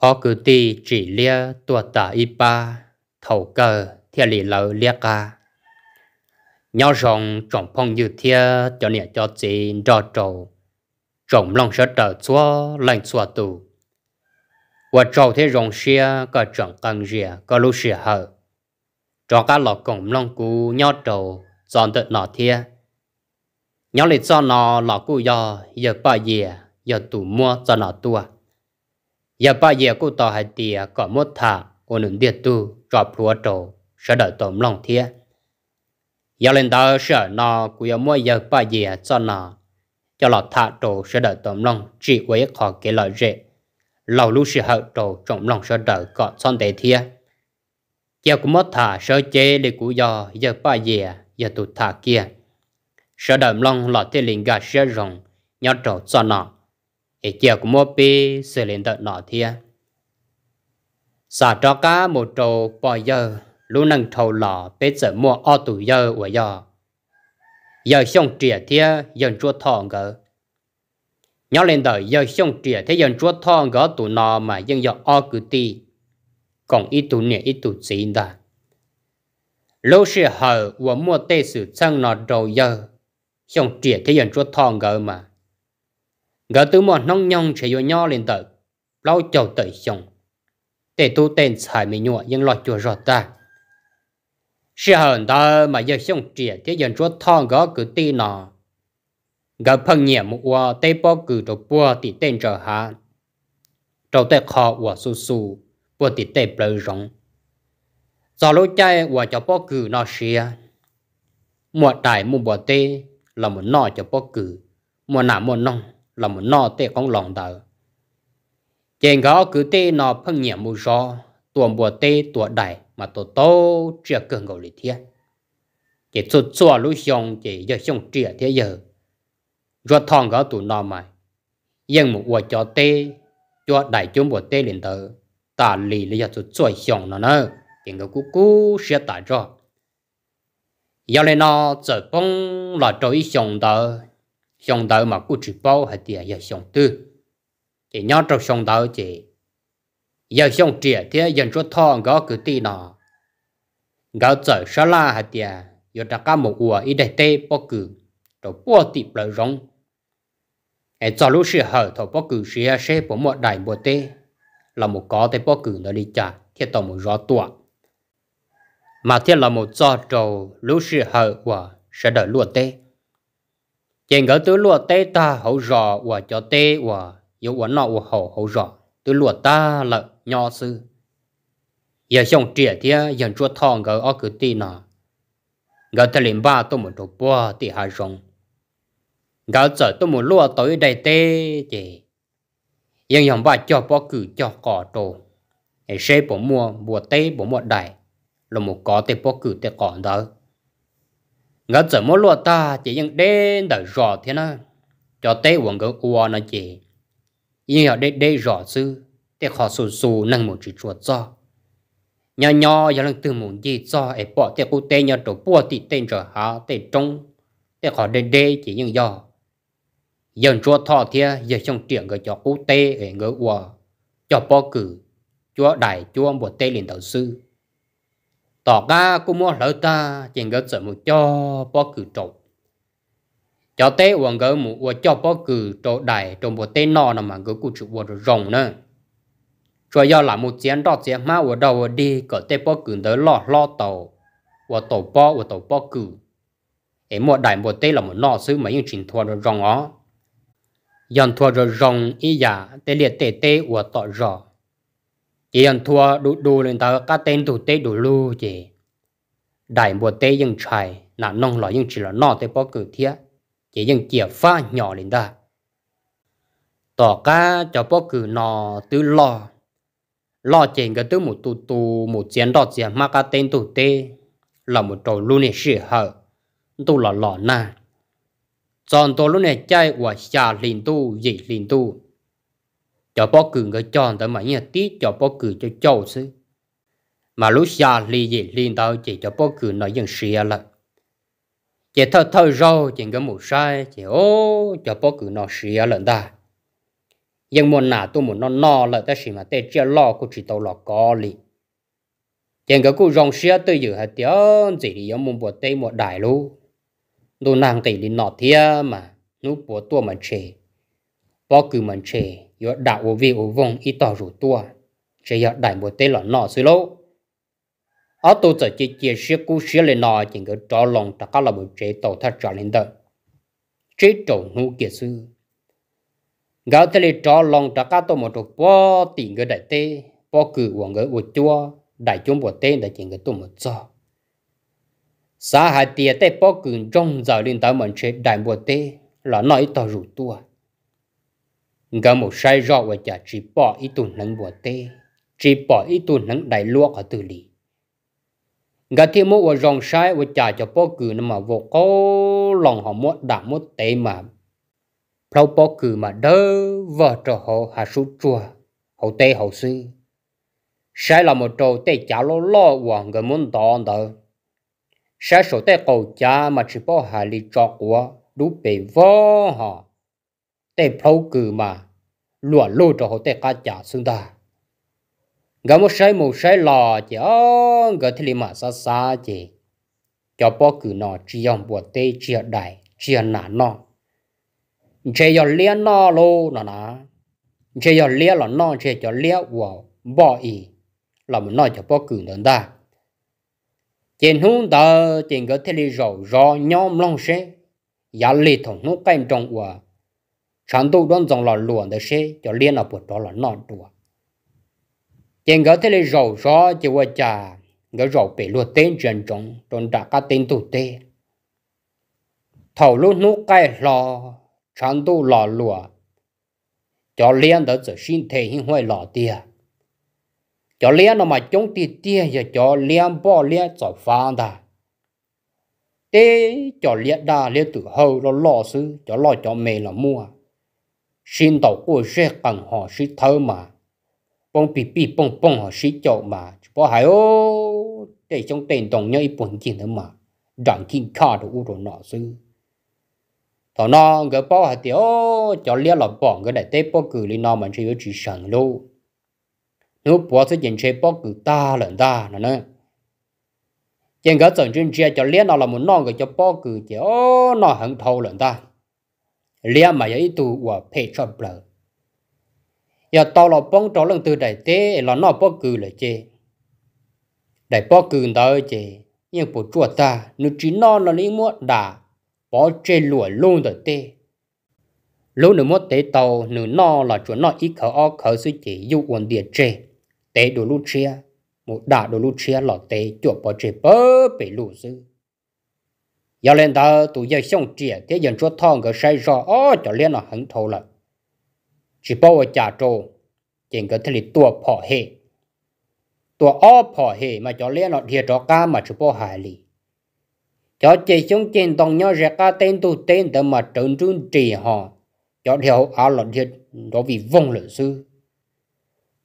họ cứ ti chỉ lia tua tả ipa thầu cờ theo lì lợ lia ca nhau rồng trọng phong như thia cho nhẹ cho chị đo trầu trọng lòng sợ trở xua lành xua tù và trầu thế rồng xia có trọng căng rìa có lúc xia hở cho cá lọ cổng lòng cú nhau trầu dọn tự nọ thia nhau lịch cho nó lọ cú do giờ bà dìa giờ tù mua cho nó tua giờ ba giờ cô tỏ hai tìa có một thả cô nương điệt tu cho phù trổ sợ đợi tổm lòng thía giờ lên đó sợ nó cô giờ mỗi giờ ba giờ cho nó cho lọt thả trổ sợ đợi tổm lòng chỉ với họ cái lợi rệ lâu lúc sự hậu trổ trọng lòng sợ đợi có son tệ thía giờ cũng mất thả sợ chế để cô giờ giờ ba giờ giờ tụt thả kia sợ đợi lòng lọt thế liền gà sợ rồng nhớ trổ cho nó thì chiều của mua bì xử lên đợt nọ thia xả cho cá một trâu bò giờ lúc nâng trầu lọ bế giờ mua o tủ giờ của giờ giờ xong trịa thia dân chua thọ ngờ nhớ lên đời giờ xong trịa thế dân chua thọ ngờ tủ nọ mà dân giờ o cứ ti còn ít tủ nè ít tủ gì đó lâu sẽ hờ và mua tê sử chân nọ trầu giờ xong trịa thế dân chua thọ ngờ mà gỡ tứ mòn nông nhong trẻ yo nho lên tờ lau chầu tới xong tệ tu tên xài mì nhụa nhưng lọt chùa rọt ta sẽ hờn ta mà giờ xong trẻ thế dân chúa thon gỡ cứ tì nọ gỡ phân nhẹ một ua tê bó cử đồ bua tì tên trở hạ trâu tê khó ua su su bua tì tê bờ rộng do lô chay ua cho bó cử nó xìa mùa đại mùa bò tê là một nọ cho bó cử mùa nạ mùa nông là một nọ tệ con lòng đời, trên gó cứ tê nọ phân nhẹ mù gió tuồng bùa tê tuồng đại mà tổ tô trịa cường gầu lý thiên chỉ chút chua lũ xong chỉ giờ xong trịa thế giờ rồi thòng gó tụ nọ mày nhưng một quả cho tê cho đại chúng bùa tê liền tờ ta lì lý giờ chút chua xong nó nơ chỉ ngờ cú cú sẽ tại rồi giờ lên nó trở bông là trôi xong tờ xong tới mà cứ chỉ bao hay tiền giờ xong tư thì nhau trong xong tới thì giờ xong trẻ thì dân cho thọ gõ cứ tì nọ gõ chở sa la hay tiền giờ đã cả một ua ít đại tê bao cử rồi bao tịp lời rong ai cho lúc sự hở thọ bao cử sự sẽ bỏ một đại bộ tê là một có tê bao cử nó đi trả thiết tổng một rõ tuệ, mà thiết là một do trầu lúc sự hở của sẽ đợi luôn tê chèn gỡ tôi lùa tê ta hậu rò và cho tê và yếu và nọ và hậu hậu rò tôi lùa ta là nho sư giờ xong trẻ thì dần chua thong gỡ ở cứ tì nọ gỡ thời liền ba tôi một đồ bò tì hà rồng gỡ giờ tôi một lùa tới đây tê chị nhưng dòng ba cho bò cử cho cỏ đồ hệ xe bỏ mua bùa tê bỏ mua đại là một có tê bò cử tê cỏ đó ngỡ trở mỗi lúa ta chỉ những đen đợi rõ thế nó cho tế quần ngỡ ua nó chỉ nhưng họ đê đê rõ sư tế họ xù xù năng một chữ chuột do nhỏ nhỏ giờ lần từ một gì do ấy bỏ tế cụ tế nhỏ trổ bùa thì tên trở há tế trông tế họ đê đê chỉ những do dân chúa thọ thia giờ trong chuyện người cho cụ tế ấy ngỡ ua cho bỏ cử chúa đại chúa một tế liền đầu sư tỏ ga cũng muốn lỡ ta chỉ ngỡ sợ một cho bó cử trộn cho tế uống ngỡ một cho bó cử trộn đại trong bộ tế nọ nằm mà ngỡ cụ chụp uống rồng nữa Cho do là một chiến đó chiến má uống đầu đi cỡ tế bó cử tới lo lo tàu uống tàu bó uống tàu bó cử ấy một đại bộ tế là một nọ xứ mà những chuyện thua rồi rồng ó dần thua rồi rồng ý giả tế liệt tế tế uống tọt rồi chỉ ăn thua đủ đủ lên ta cá tên thủ tế đủ lu chỉ đại mùa tế dân trai nà nông lò dân chỉ là nọ tế bó cử thiết chỉ dân chìa pha nhỏ lên ta tỏ cá cho bó cử nọ tứ lo lo chèn cái tứ một tu tu một chiến đọt chiến mà cá tên thủ tế là một trò lu này sửa hở tu là lò na chọn tổ lu này chạy và xa liền tu dị liền tu cho bó cử người chọn tới mà nhà tí cho bó cử cho châu sư mà lúc xa lì gì liên tao chỉ cho bó cử nói dân xìa à là chỉ thơ thơ rau chỉ cái mù sai chỉ ô cho bó cử nó xìa à lần ta nhưng muốn nào tôi muốn nó no là ta xì mà tê chia lo của chỉ tao lo có lì chỉ cái cụ rong xìa tôi giữ hạt tiếng chỉ đi giống muốn bùa tê một đại luôn đồ nàng tỷ đi nọ thia mà nút bùa tua mà chê bó cử mà chê yo đạo u vi u vong ít to rủ tua chỉ yo đại một tê là nọ xí lô ở tổ chức chỉ chỉ sẽ cú sẽ lên nọ chỉ có trò lòng tất cả là một chế tổ thật trả lên đó chế tổ ngu kiệt sư gạo thế là trò lòng tất cả tổ một chỗ bỏ tiền cái đại tê bỏ cử hoàng cái u chua đại chúng một tê đại chỉ có tổ một chỗ. xã hội tiệt tê bỏ cử trong giờ lên tới mình chế đại một tê là nói to rủ tua ngờ một sai rõ và chả chỉ bỏ ít tuần nắng bùa tê chỉ bỏ ít tuần nắng đại luộc ở từ lì ngờ thiên mô và rong sai và chả cho bỏ cử nó mà vô có lòng họ muốn đã muốn tê mà phao bỏ cử mà đơ vợ trò họ hạ sút chua hậu tê hậu sư sai là một trâu tê chả lo lo và ngờ muốn đòn đỡ sai số tê cầu cha mà chỉ bỏ hạ lý trọ của đủ bề vô họ tê phâu cử mà lụa lô cho họ tê cá trả xương ta gà một sai một sai lò chỉ ó gà thì mà xa xa chỉ cho bỏ cử nọ chỉ ông bùa tê chia đại chia nà nọ chỉ cho lia nọ lô nọ nà chỉ cho lia là nọ chỉ cho lia wow bỏ ý là một nói cho bỏ cử đơn ta trên hướng ta trên gỡ thế li rầu rò nhóm long xe giải lì thủng nó canh trong quả sản tu đoan dòng là luồn để xe cho liên là bột đó là non đùa chèn gỡ thế này rầu gió chỉ qua trà gỡ rầu bị lúa tên trần trọng tròn đã các tên tụ tê thầu lúc nút cái lò sản tu lò lùa cho liên đó chỉ xin thể hình hoài lò tia cho liên nó mà chống tiền tia giờ cho liên bỏ liên cho phang ta tê cho liên đa liên tự hầu nó lò sư cho lò cho mẹ là mua xin đầu của xe cần họ sĩ thơ mà bông bì bì bông bông họ sĩ chậu mà chú bỏ hải ô để trong tiền đồng nhau ít bổng chỉ nữa mà đặng kinh khá đồ u đồ nọ sư thọ nó gỡ bỏ thì ô, cho liên lạc bỏng cái đại tế bỏ cử lên nó mà chỉ có chỉ sẵn lô nếu bỏ sẽ dành chế bỏ cử ta lần ta nữa nữa chẳng gỡ chẳng chuyên chia cho liên nó là muốn non cái cho bỏ cử thì ô nó hận thâu lần ta lia mà ấy tu và phê cho bờ giờ tao là bông cho lần từ đại tế là nó bó cừ là chê đại bó cừ đó chê nhưng bộ chùa ta nó chỉ nó là lý mua đà bỏ chê lụa luôn rồi tê lúc nữa mất tế tàu nửa nó là chỗ nó ít khở o khở suy chỉ dụ quần địa chê tế đồ lu chia một đà đồ lu chia là tế chuột bỏ chê bớ bể lụ dư 要连到都要想解，这人说汤个晒说哦，就连了很头了。chỉ bảo ở nhà trâu, tiền cái thằng tua phò hệ, tua ó phò hệ mà cho liên nó chỉ bảo hại lì. cho chỉ chúng tiền đồng nhau ra cá tên tu mà trốn trốn trì họ, cho theo áo lợn thiệt đó vì vong lợi sư.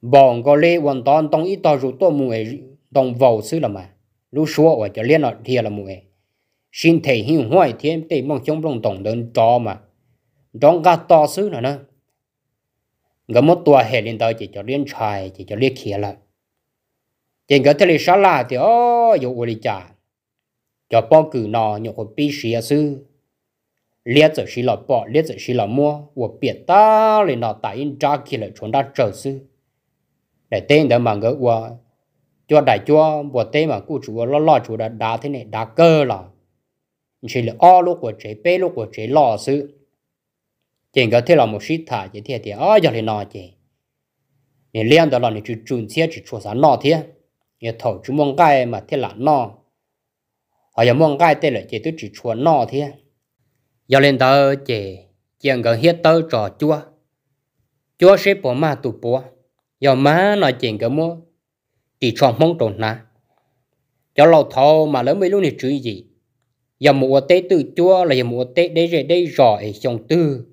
bọn có lê mà, lúc xưa ở cho liên nó thiệt là mùi xin thể hình hoài thiên tệ mong chống lòng đồng đơn cho mà trong gà to xứ nữa nữa ngỡ một tua hệ lên tới chỉ cho liên trai chỉ cho liên khía lại chỉ cái thế là sao là thì ô dụ uli trả cho bao cử nọ nhổ của pi sĩ sư liệt giờ sĩ là bỏ liệt giờ sĩ là mua của biệt ta lên nọ tại in tra khi lại chúng ta trở sư để tên đó mà ngỡ qua cho đại cho một tên mà cụ chủ lo lo chủ đã đã thế này đã cơ là chỉ là o lúc của chế bê lúc của chế lò sư chỉ có thể là một sĩ thả chỉ thiệt thì ở giờ thì nọ chỉ nên liên đó là nên chú chuẩn thiết chỉ chúa sáng nọ thế nên thầu chú mong cái mà thế là nọ họ giờ mong cái tên là chỉ tôi chỉ chúa nọ thế giờ lên đó chỉ chỉ cần hết tới trò chúa chúa sẽ bỏ mà tụ bỏ giờ má nói chuyện cái mua chỉ chọn mong trộn nà cho lâu thầu mà lớn mấy lúc này chú gì giờ mùa tê từ chua là giờ mùa tê đây rồi đây rồi trong tư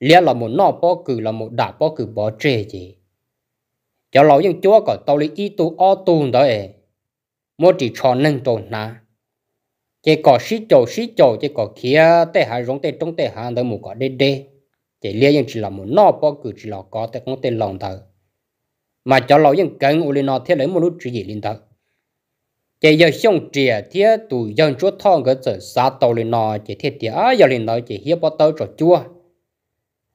lẽ là một nọ bó cử là một đạp bó cử bỏ trề gì cho lão những chúa có tao lấy ý tu o tu đó ấy mua chỉ cho nâng tồn na chỉ có xí chỗ xí chỗ chỉ có kia tê hà rong tê trong tê hà tới một có đê đê chỉ lẽ nhưng chỉ là một nọ bó cử chỉ là có tê không tê lòng thở mà cho lão những cần uli nó thế lấy một lúc chỉ gì lên thở chỉ giờ xong trìa thế tụ dân chúa thong cái giờ xa tàu lên nọ chỉ thế thì á giờ lên nọ chỉ hiếp bắt tàu cho chúa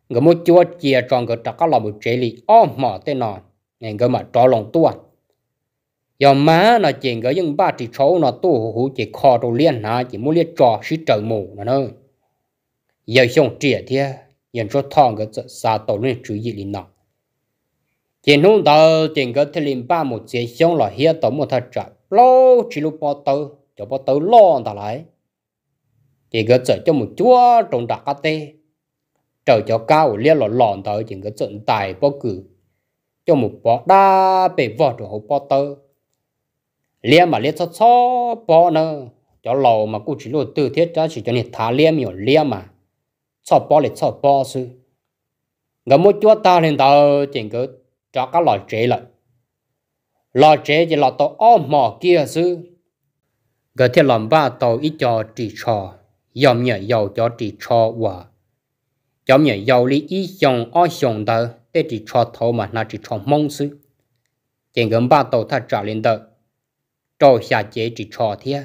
người mua chúa chia tròn cái trạc là một trái lý ôm mỏ tên nọ nên cái mà trò lòng tua giờ má nó chỉ người những ba chỉ số nó tu hú chỉ kho đồ liên nà chỉ muốn liên trò xí trời mù nó nơi giờ xong trìa thế dân chúa thong cái giờ xa tàu lên chú gì lên nọ chỉ nung tàu chỉ cái thế liền ba một chế xong là hiếp tàu một thật trạng lâu chỉ lúc bỏ tớ cho bỏ tớ lo ta lại chỉ có sợ cho một chúa trong đặc cá tê trở cho cao liên lọ lọn tớ chỉ gỡ sợ tài bỏ cử cho một bỏ đa bề vợ rồi hậu bỏ tớ liên mà liên cho cho bỏ nơ, cho lầu mà cũng chỉ lo tư thiết cho chỉ cho nên thả liên miểu liên mà cho bỏ lại cho bỏ sư gỡ một chúa ta lên tớ chỉ có cho các loại chế lại lò chế chỉ lò tàu ó mò kia chứ gỡ thiết làm ba tàu ít cho chỉ trò dòng nhảy dầu cho chỉ trò và dòng nhảy dầu lý ít dòng ó dòng đó để chỉ trò thầu mà na chỉ trò mong chứ chỉ gần ba tàu thật trả lên đó trò xả chế chỉ trò thế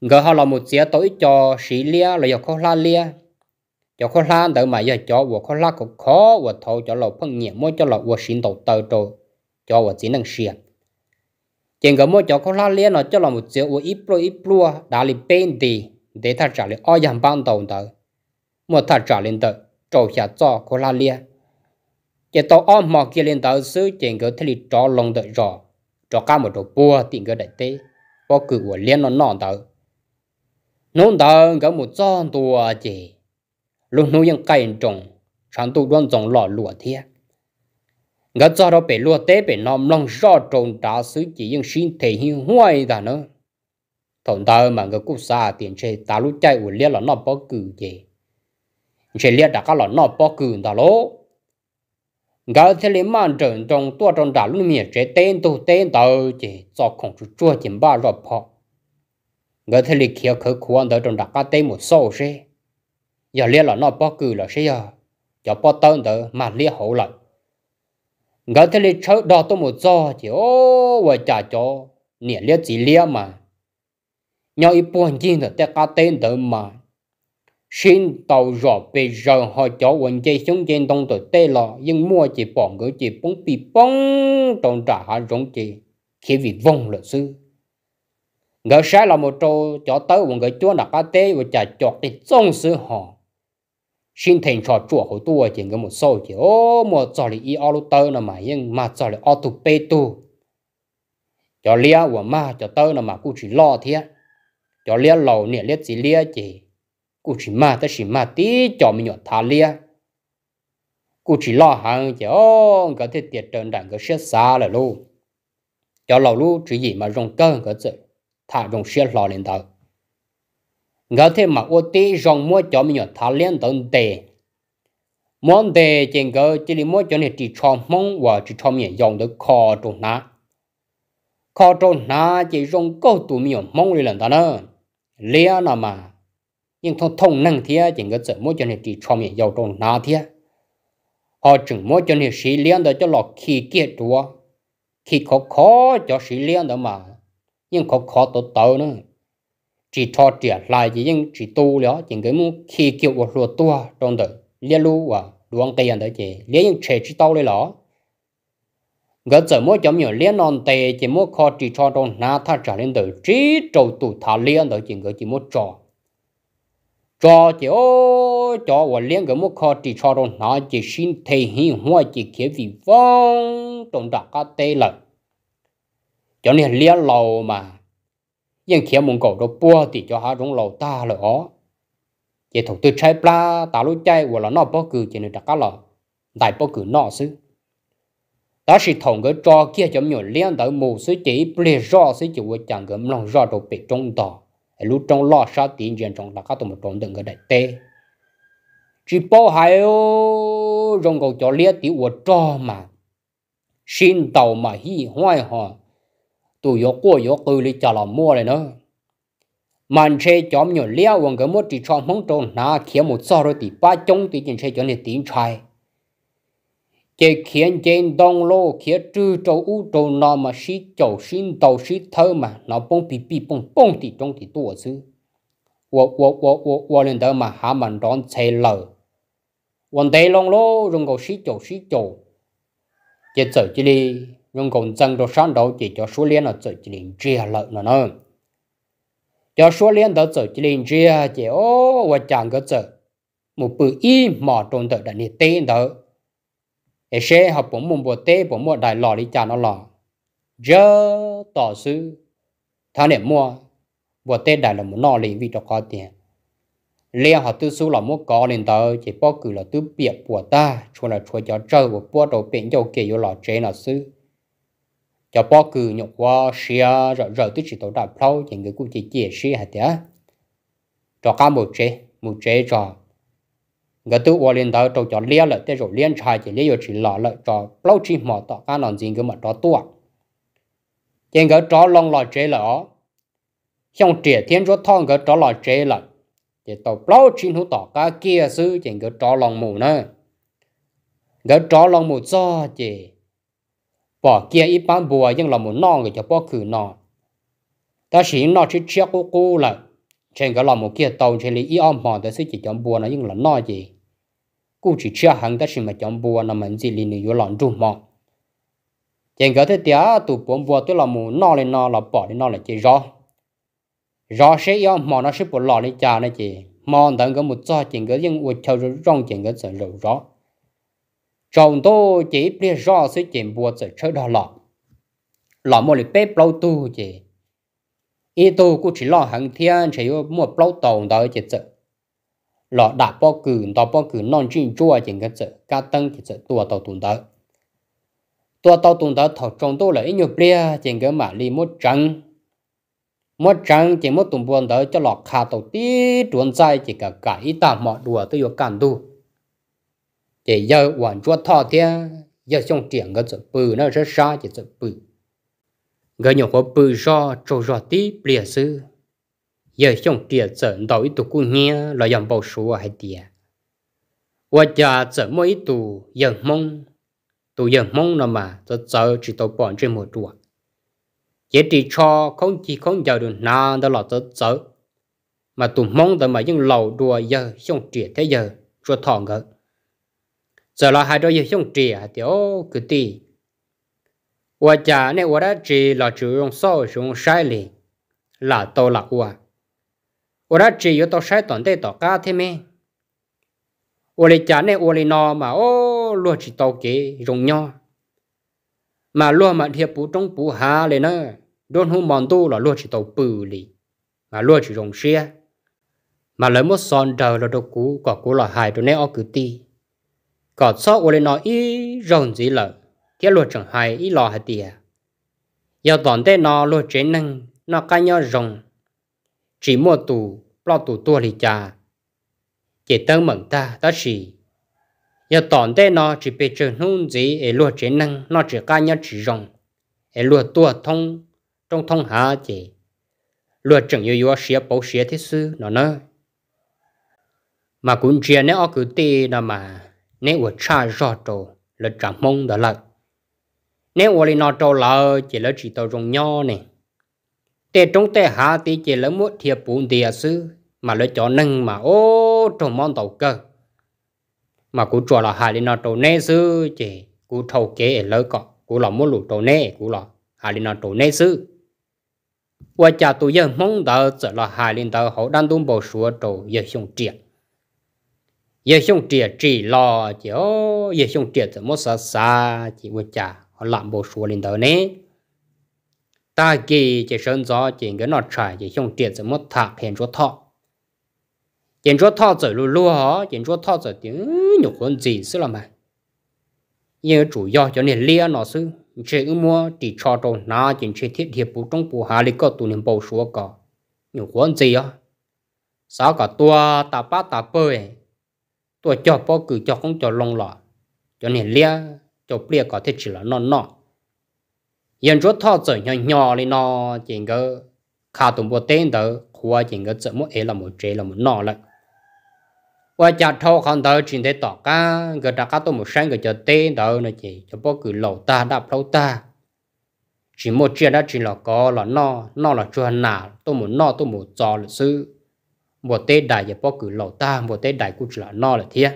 gỡ họ là một chế tổ ít cho xí lia là dầu khó la lia cho khó la đó mà giờ cho và khó la cũng khó và thầu cho lò phân nhẹ mỗi cho lò và xin tàu tàu rồi cho vợ chỉ năng xiên chừng cái mỗi cho con la liên nó cho là một triệu của ít pro ít pro đã lên bên đi để ta trả lại ai dám ban đầu đó mà ta trả lên đó trâu xả cho con la liên chỉ tao ôm mà kia lên đó xứ chừng cái thay li trò lòng đợi rõ trò cá một đồ bùa tiền cái đại tế bao cử vợ liên nó nọ đó nôn đó cái một trăm tua chỉ lúc nô yên cày trồng sản tu đoan trồng lọ lụa thiệt ngã cho đó bị lúa té bị nằm lòng rõ trồn trả sứ chỉ những sinh thể hiu hoài đó nữa thằng ta mà người cú xa tiền chơi ta lúc chạy uổng liệt là nó bỏ cử gì chơi liệt đã có là nó bỏ cử đó lố ngã thế liền mang trần trong tua trong trả lúc miệt chơi tên tu tên tàu chỉ cho không chút chua chìm ba rồi bỏ ngã thế liền kia khởi khuôn tới trong đặt cá tên một số xe giờ liệt là nó bỏ cử là xe giờ giờ bỏ tên tới mà liệt hậu lại ngỡ thế li cháu đo tôi một do thì ô vợ trả cho nè liếc gì liếc mà nhau ít buồn chi rồi ta cá tên tự mà xin tàu rõ bây giờ họ cho quần chơi xuống trên đông tổ tê lọ nhưng mua chỉ bỏ ngỡ chỉ bóng bị bóng trong trả hạ rộng chỉ khi vì vong luật sư ngỡ sai là một trâu cho tới quần người chúa là cá tê và trả cho thì trong sư họ xin thành trò chùa hồ tua chỉ cái một số chỉ ô một trò lý y ô lô tơ nó mà nhưng mà trò lý auto pe tu cho lia của ma cho tơ nó mà cũng chỉ lo thế cho lia lầu nè lia chỉ lia chỉ cũng chỉ ma tới chỉ ma tí cho mình nhọt thả lia cũng chỉ lo hàng chỉ ô cái thể tiệt trần đẳng cái xét xa là luôn cho lầu luôn chỉ gì mà rong cơn cái chữ thả rong xét lo lên tao ngỡ thế mà ô tí rong mua cho mình nhỏ thả liên tận tề món tề trên ngỡ chỉ là mua cho này chỉ cho mong và chỉ cho mình dùng được kho trộn ná kho trộn ná chỉ rong câu tụ mình nhỏ mong lên lần ta nữa lia nào mà nhưng thông thông năng thế trên ngỡ chỉ mua cho này chỉ cho mình dùng trộn ná thế họ chừng mua cho này xí liên đó cho lọ khí kia đó, khí khó khó cho xí liên đó mà nhưng khó khó tổ tớ nữa chỉ cho trẻ lại chỉ những chỉ tu lỡ những cái mu khi kiểu của lúa tua trong đời liên lu và luôn tiền đấy chỉ liên những trẻ chỉ tao đấy lỏ gỡ giờ mỗi chấm nhiều liên non tề chỉ mỗi kho chỉ cho trong na tha trả lên đời chỉ trâu tụ thả liên đấy chỉ gỡ chỉ mỗi trò trò chỉ ô trò và liên gỡ mỗi kho chỉ cho trong na chỉ xin thầy hi hoa chỉ kia vì vong trong đặc cá tê lợi cho nên liên lâu mà nhưng khi mông cổ đó bua thì cho họ rong lầu ta là ó chỉ thủ tư trái pla ta lối chạy của là nó bao cử chỉ nên đặt cá lò đại bao cử nọ xứ đó là thằng cái trò kia giống như liên tới mù xứ chỉ ple rõ xứ chỉ của chẳng cái lòng rõ đồ bị trong tò lúc trong lo sao tiền chuyện trong đặt cá tụi một trong đừng cái đại tê chỉ bao hai ô rong cầu cho liên tí của trò mà xin tàu mà hi hoài họ tu yo ko yo ku li cha la mua này nữa man che chom nyo lia wong ge mo ti chong mong tong na khia mo cho rồi ti ba chong ti chen che cho ne tin chai che khiên chen dong lo khia trư trâu u trâu nó mà shi chầu xin đầu shi thơ mà nó bông pi pi bông bông ti trong ti tu ở xứ wo wo wo wo wo lên đó mà há mình đón che lờ วันเดลงโลรงก็ชิจชิจเจ็ดเจจิลี nhưng còn dân đồ sáng đầu chỉ cho số liên là tự chỉ liền chia lợi nữa nữa cho số liên đó tự chỉ liền chia chỉ ô và chẳng có tự một bự y mỏ trộn tự đã nhiệt tên đó ấy sẽ học bốn môn bộ tế bốn môn đại lò đi chả nó lò giờ tỏ sư thằng này mua bộ tế đại là một nọ liền vì cho có tiền liền họ tư số là một có liền tờ chỉ bao cử là tư biệt của ta cho là cho cho chơi của bộ đồ biển dầu kia yếu lò chế là sư cho bỏ cử nhọc qua xia rồi rồi tôi chỉ tổ đạo lâu những người cũng chỉ chia sẻ hạt đấy cho cá một chế một chế cho người tôi qua lên đó tôi cho lia lại tới rồi liên trai chỉ lia chỉ lọ lại cho lâu chỉ mỏ tọ cá làm gì cái mà cho tua trên cái chó long lọ chế là xong trẻ thiên cho thong cái chó lọ chế là chỉ tổ lâu chỉ hú tọ cá kia sư trên cái chó long mù nữa cái chó long mù cho chỉ bỏ kia ít bán bùa nhưng là một non người cho bỏ cử nọ ta chỉ nọ chỉ chia cô cô là trên cái lòng một kia tàu trên lý ít ông mòn tới sự chỉ chọn bùa nó nhưng là nọ gì cô chỉ chia hàng ta chỉ mà chọn bùa nó mình gì liền nhiều lòng trung mòn trên cái thế tía tụ bốn bùa tôi là một nọ lên nọ là bỏ lên nọ là chỉ rõ rõ sẽ yếu mòn nó sẽ bỏ lọ lên cha này chị mòn tận cái một cho trên cái nhưng uất theo rồi rong trên cái sợ rồi rõ chồng tôi chỉ biết rõ sự chuyện bùa sự chơi đó lọ lọ một lịch bếp lâu tu chỉ ý tu cũng chỉ lo hàng thiên chỉ có một lâu tồn đó chỉ sự lọ đã bao cử đó bao cử non chuyên chua chỉ cái sự cá tăng chỉ sự tua tàu tuần đó tua tàu tuần đó thọ chồng tôi là ít nhiều bia chỉ cái mà li một trắng một trắng chỉ một tuần buồn đó cho lọ khá tàu tí tuần sai chỉ cả cả ít ta mọi đùa tôi có cản đu chỉ giờ hoàn chúa thọ thế giờ xong chuyện cái chữ bự nó rất xa chỉ chữ bự cái nhiều có bự do trâu do tí bịa giờ xong chuyện chữ đầu ít tụ nghe là dòng bảo số hay tiệt và giờ chữ mỗi tụ giờ mong tụ giờ mong mà chữ chỉ tụ bọn trên một chuột chỉ chỉ cho không chỉ không giờ được đó là chữ mà tụ mong đó mà những lầu đùa giờ xong chuyện thế giờ cho thọ ngỡ giờ là hai đôi giống trì à tiểu cứ tì và cha này và đã trì là chủ dùng số dùng sai lì là to là qua và đã trì yếu to sai toàn đây to cá thế mê và lì cha này và lì nọ mà ô luôn chỉ tàu kế dùng nhau mà luôn mà thiệp bù trong bù hà lì nữa đôn hùng mòn tu là luôn chỉ tàu bự lì mà luôn chỉ dùng xe mà lấy một son trời là đồ cũ quả cũ là hài đồ này ở cứ tì có số ô lên nói ý rộng gì lợ cái luật chẳng hay ý lo hạt tìa giờ toàn thế nó luật chế năng nó cái nhau rộng, chỉ mua tù lo tù tua thì cha chỉ tân mẩn ta ta chỉ giờ toàn thế nó chỉ biết trường hung gì để luật chế năng nó chỉ cái nhau chỉ rồng để luật tua thông trong thông hạ chỉ luật chẳng yêu yêu xía bầu xía thế sư nó nữa mà cũng chia nếu cứ tì đó mà nếu ở cha rõ trồ là trả mong đó là nếu ở lên nó trồ là chỉ là chỉ tao rong nho này tê trong tê hạ thì chỉ là một thiệp bún địa sư mà lấy cho nâng mà ô trồ mong tàu cơ mà cú trò là hà lên nọ trồ nê sư chỉ cú thâu kế lỡ cọ cú là một lụt trồ nê cú là hà lên nọ trồ nê sư và cha tôi giờ mong đợi trở là hà lên đợi hậu đang tung bầu sủa trồ giờ xuống triệt giờ xong trìa trì lò chỉ ô giờ xong trìa thì mất xa xa chỉ Vừa trả họ làm bộ số lên đầu nè ta kỳ chỉ sơn gió chỉ cái nọ trải chỉ xong trìa thì mất thạc hiện chỗ thọ hiện chỗ thọ rồi lù lù họ hiện cho thọ rồi tiếng nhục hơn gì xứ làm mà nhưng chủ do cho nên lia nó xứ chỉ mua chỉ cho trâu na chỉ chỉ thiết hiệp bù trong bù hà lý có tụ niệm bầu số có nhục hơn gì á sao cả tua ta ba ta bơi ตัวจอปอคือจอของจอลงหล่อจอเนี่ยเลี้ยจอเปลี่ยก็เทศละนอนนอยังจวดท่อเจอยยอเลยนอจริงก็ขาตุ่มบัวเต้นเด้อขัวจริงก็เจอมเอละมเจละมนอละว่าจะท่อขันเด้อจริงได้ต่อกันก็ดักตุ่มสังก็จะเต้นเด้อนะจีจอปอคือเหล่าตาดับเหล่าตา chỉ một chuyện đó chỉ là có là no no là chuyện nào tôi muốn no tôi muốn cho là sư một tế đại giờ bao cử lầu ta một tế đại cũng là nó là thiệt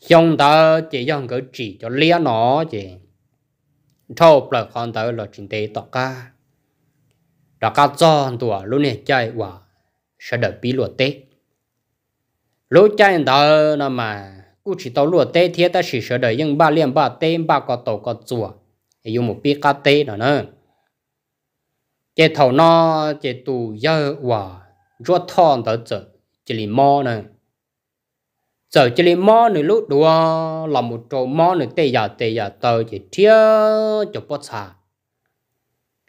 xong ta chỉ cho cái chỉ cho lia nó chỉ thâu bờ con ta là chính tế tọa ca đó cá cho tuổi lúc này chạy qua sẽ được bị luật tế lúc chạy ta nó mà cũng chỉ tao luật tế thiệt ta chỉ sẽ được những ba liền ba tế ba có tổ có chùa dùng một biết cá tế đó nữa chế thầu nó chế tù giờ qua rùa thon tới giờ chỉ là mò nè giờ chỉ là mò nè lúc đó là một chỗ mò nè tây giờ tây giờ tới chỉ thiếu cho bớt xa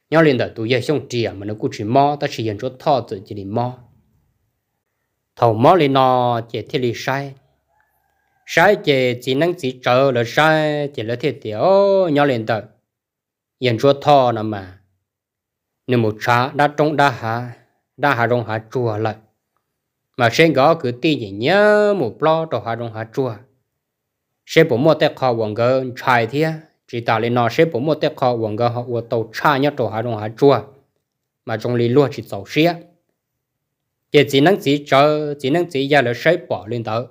nhau lên đời tôi dạy xong trìa mà nó cũng chỉ mò ta chỉ dành rùa thon tới chỉ là mò thầu mò lên nó chỉ thiết lý sai sai chỉ chỉ năng chỉ chờ là sai chỉ là thiết tiểu nhau lên đời dành rùa thon nè mà nếu một chả đã trông đã hà đã hà rong hà chùa lại mà sen gõ cứ ti gì nhớ một lo đồ hà rong hà chùa sẽ bố mua tép kho quần gơ trái thế chỉ ta lên nó sẽ bố mua tép kho quần gơ họ ô tô cha nhất đồ hà rong hà chùa mà trong lý luôn chỉ tàu xe chỉ chỉ năng chỉ chờ chỉ năng chỉ ra là sẽ bỏ lên tới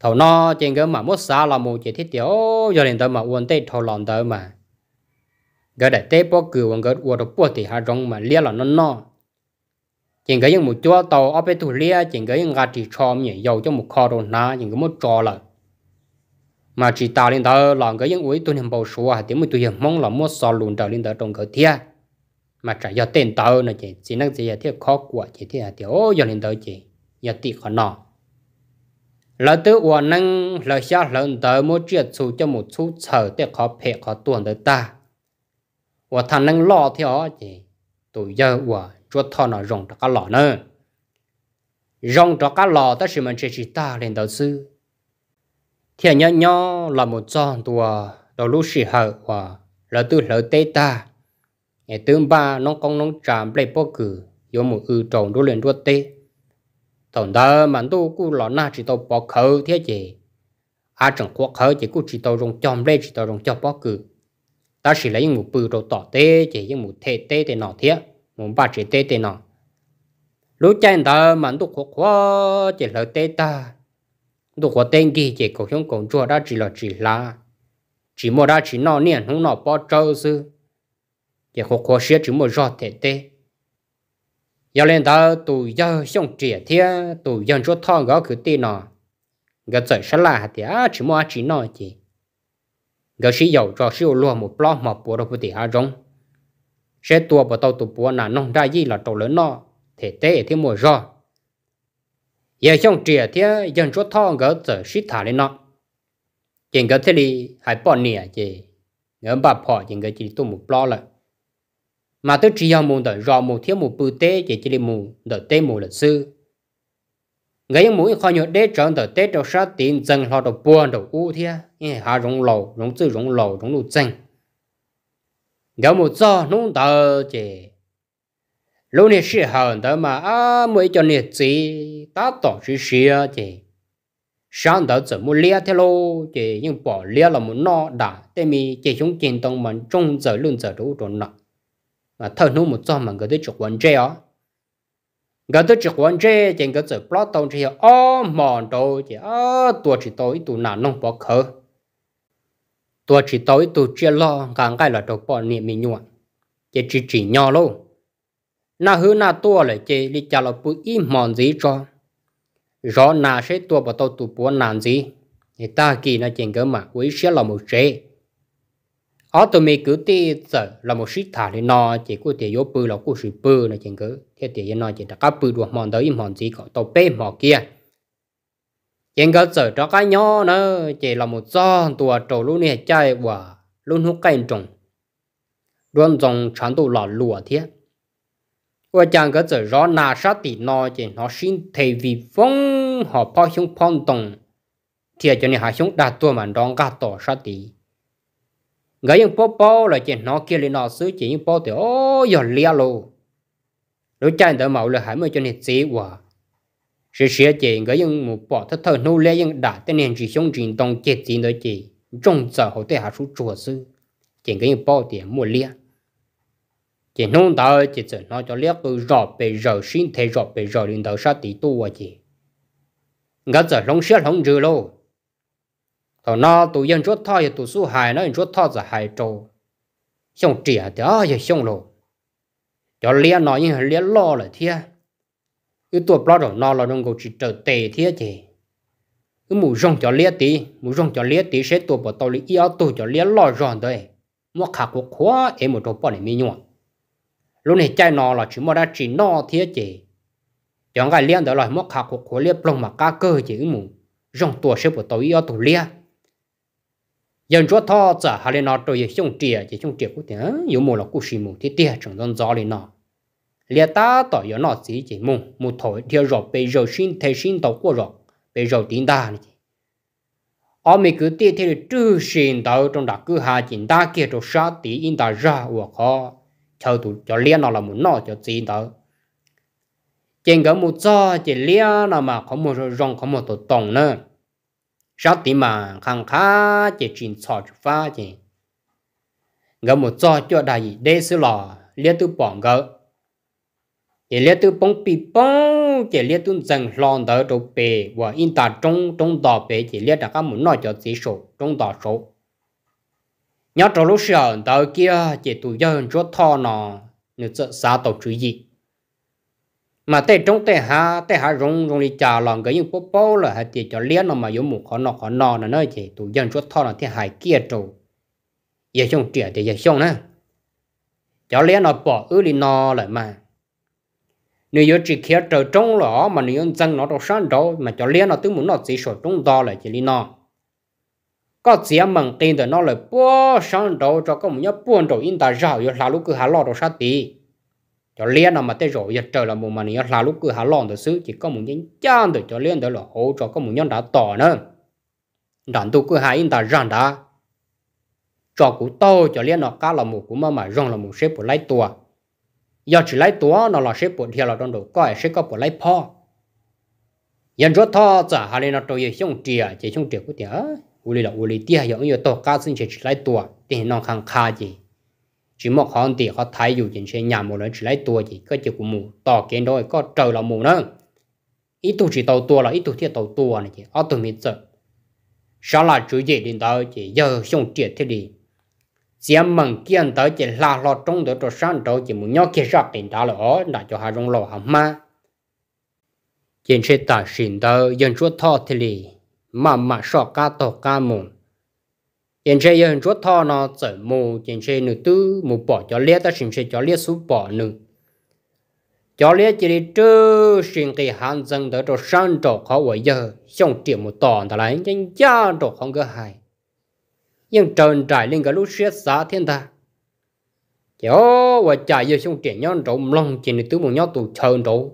thầu no trên cái mà mất xa là một chỉ thiết tiểu giờ lên tới mà uốn tê thầu lòng tới mà cái đại tê bỏ cừu còn cái uốn được bỏ thì hà rong mà lia là nó no chỉ cái những một chỗ tàu ở bên thủ lia chỉ cái những gạt chỉ cho mình dầu cho một kho đồ na chỉ cái một trò là mà chỉ ta lên đó là cái những cuối tôi niệm bầu số à tiếng một tôi mong là một sò lùn trở lên đó trong cái thia mà trả cho tiền tàu là chỉ chỉ năng gì thì khó của chỉ thì à tiểu giờ lên đó chỉ giờ tị khó nọ là tự uẩn năng là xa lần tới một chuyện số cho một số sở để khó phê khó tuần tới ta và thằng năng lo theo chỉ tụi giờ uẩn chúa thọ nó rong cho cá lò nữa rong cho cá lò ta chỉ mình chỉ chỉ ta lên đầu sư Thiên nhớ nhớ là một tròn tua đầu lúc sĩ hở và là tư lỡ tê ta ngày thứ ba nó con nó chạm lấy bó cử yếu một ư trồng đôi lên đua tê tổng đó mà tu cú lò na chỉ tao bỏ khờ thế gì à chẳng qua khờ chỉ cú chỉ tao rong chom lên chỉ tao rong chom bó cử ta chỉ lấy một bự đầu tỏ tê chỉ những một thề tê để nọ thế muốn ba chỉ tê tê nọ lúc chân ta mà đồ khó khó chỉ là tê ta đồ khó tên kia chỉ có không còn chua đã chỉ là chỉ là chỉ mua đã chỉ nọ niên không nọ bỏ trâu sư chỉ khó khó xía chỉ mua rõ tê tê giờ lên ta tụi giờ xong trẻ thế tụi giờ chút thọ gạo cứ tê nọ gỡ trời sẽ là thì à chỉ mua chỉ nọ chỉ gỡ xí dầu cho xíu luôn một plot mà bùa đâu có thể à rong sẽ tua bỏ tàu tụ bùa nà nông ra gì là tàu lớn nọ thể tế thì mùa rõ giờ trong trìa thì dân số thọ gỡ giờ xít thả lên nọ chừng gỡ thế đi hãy bỏ nỉa gì ngỡ bà bỏ chừng gỡ chỉ tu một lo lại mà tới chỉ muốn được rõ một thiếu một bự tế chỉ chỉ muốn được tế một lịch sư người dân mũi khó nhớ đế trở đợi tế trong sát tiền dân họ đầu buồn đầu u thia hà rong lầu rong tư rong lầu rong lụ chân ngẫu một do nung tờ chè lúc này sẽ hờn tớ mà à mới cho nhiệt gì ta tỏ sự xia chè sáng tớ chỉ muốn lia theo lô chè nhưng bỏ lia là muốn nọ đã thế mi chè chúng kiện tông mình trong giờ luôn giờ đủ rồi nọ mà thở nung một do mà người ta chụp quần chè ó người ta chụp quần chè chè người ta plot tông chè ó mòn đồ chè ó tuổi chỉ tối tuổi nào nông bỏ khờ tôi ตัว chỉ tối tu chia lo càng cái là đầu bỏ niệm mình nhua chỉ chỉ chỉ nhỏ luôn na hứa na tua lại chỉ đi chả là bự im mòn gì cho rõ na sẽ tua bảo tôi tu bỏ nàn gì thì ta kỳ na chèn cơ mà quý sẽ là một chế ở tụi mình cứ ti sợ là một sĩ thả thì nó chỉ có thể yếu bự là có sự bự là chèn cơ thế thì nó chỉ đặt cá bự được mòn tới im mòn gì có tôi bê mò kia yên cơ sở cho cái nhỏ nó chỉ là một do tùa trâu luôn này chạy qua luôn hút cây trồng luôn dùng chán tù là lùa thế và chàng cơ sở rõ nà sát tỷ nó chỉ nó sinh thầy vì phong họ bao xuống phong tổng thì cho nên hạ xuống đặt tua mà đón cả tổ sát tỷ người những bao bao là chỉ nó kia lên nó xứ chỉ những bao thì ôi giờ lia luôn lúc chạy đỡ mẫu là hãy mới cho nên dễ quá tiền một 是学姐个用木把他头努力用打，但年只想运动接近的姐，种植后对下属做事，见个用包点木力。chị nông đạo chị chỉ nói cho liếc cứ rõ bề rõ xin thế rõ bề rõ lên đầu sát tí tu à chị ngã giờ long xét long dư lô thọ nó tụ dân chốt thọ giờ tụ su hài nó chốt thọ giờ hài trâu xong trẻ thì à xong lô cho liếc nói như liếc lo là thiệt cái tuổi bao đầu nó là đông cầu chỉ trở tệ thế chứ cứ mù rong cho lia tí mù rong cho lia tí sẽ tuổi bảo tàu lấy yếu tuổi cho lia lo ròn đấy mua khả cuộc khóa em một đầu bỏ để mi nhọn lúc này chạy nó là chỉ mua ra chỉ nó thế chứ chẳng cái lia đó là mua khả cuộc khóa lia plong mà cá cơ chứ mù rong tuổi sẽ bảo tàu yếu tuổi lia dân chúa thọ trả hà lên nó rồi dùng tiền chỉ dùng tiền cũng thế dùng mù là cũng xì mù thì tiền chẳng don gió lên nó liệt ta tỏ yếu nọ gì chỉ mùng một thổi theo rồi bây giờ sinh thế sinh tàu qua rồi bây giờ tin ta này ở mấy cứ tiếc thì trừ sinh tàu trong đặc cứ hà chính ta kia cho sát tí in ta ra hoặc khó chờ tụ cho liệt nó là muốn nọ cho chỉ tàu trên cái một cho chỉ liệt nó mà không một rong không một tổ tổng nữa sát tí mà khăng khá chỉ chín sọ chụp phá chỉ cái một cho cho đại để xử lò liệt tự bỏ ngỡ chỉ liệt tu bông bì bông chỉ liệt tu dần lòn đỡ đầu bề và in ta trung trung đạo bề chỉ liệt đã các muốn nói cho chỉ số trung đạo số nhớ trong lúc sợ đỡ kia chỉ tu dân cho thọ nọ nếu sẽ xa tổ chú ý. mà tê trong tê hạ tê hạ rong rong đi chà lòng cái những bố bố là hạt chỉ cho liệt nó mà yếu mù khó nọ khó nọ là nơi chỉ tu dân cho thọ nọ thì hại kia trâu giờ xong trẻ thì giờ xong nè cho liệt nó bỏ ư đi nọ lại mà nếu như chỉ khi trời trong lọ mà nếu dân nó đâu sáng đâu mà cho liên nó tự muốn nó chỉ sổ trong đó là chỉ lý nó có chỉ mừng tin được nó lại bố sáng đâu cho có một nhớ buồn đầu in ta rào yếu là lúc cứ hà lọ đâu sát tí cho liên nó mà tới rồi giờ trời là một mà nếu là lúc cứ hà lọ được xứ chỉ có một nhân chan được cho liên đó là hỗ cho có một nhân đã tỏ nữa đàn tu cứ hà in ta rằng đã cho cụ tô cho liên nó cá là một cụ mà mà rong là một xếp của lái tua giờ chỉ lấy tua nó là sẽ buồn theo là trong đầu coi sẽ có buồn lấy po yên chỗ thọ trả hà lên nó tôi dùng tiền chỉ dùng tiền của tiền u lì là u lì tiền dùng nhiều tổ cá sinh chỉ lấy tua tiền nó khăng khá gì chỉ một hàng tiền họ thấy dù chỉ sẽ nhà một lần chỉ lấy tua gì có chỉ của mù tỏ kiến đôi có trời là mù nữa ít tuổi chỉ tàu tua là ít tuổi thiệt tàu tua này chỉ ở tụi mình sợ sau là chủ gì đến đó chỉ giờ dùng tiền thế đi xem mừng kiên tới chỉ là lo trung đó cho sáng đầu chỉ muốn nhóc kia ra tiền trả lỡ đã cho hà rong lò hầm ma trên xe tả xin tờ dân chúa thọ thì lì mà mà sợ ca tổ ca mùng trên xe dân chúa thọ nó chở mù trên xe nữ tư mù bỏ cho lia ta xin xe cho lia số bỏ nữ cho lia chỉ đi trừ sinh kỳ hàn dân tới cho sáng đầu khó vậy giờ xong tiền một tòn ta lấy nhân gia đầu không có hại nhưng trần trải lên cái lúc xét xa thiên ta chỗ và chạy giờ xuống trẻ nhon trộm lòng trên nên tứ một nhau tù chờ trộm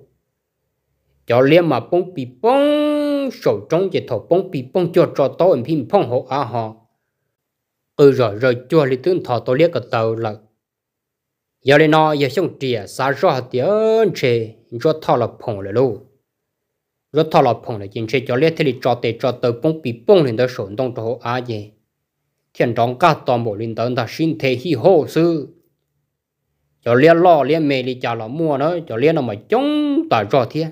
chỗ liêm mà bông bì bông sầu trong chỉ thổ bông bì bông cho cho to em phim phong hộ à họ ừ rồi rồi cho lý tướng thọ tôi liếc cái tàu là giờ lên nó giờ xuống trẻ xa rõ tiếng chê cho thọ là phong lại luôn rồi thọ là phong lại chính chê cho liếc thì cho tệ cho tờ bông bì bông lên đó sầu đông cho hộ à gì thiên trọng các toàn bộ linh tấn ta sinh thế hi hô sư cho liên lo liên mê đi chả là mua nó cho liên nó mà chống ta rõ thiên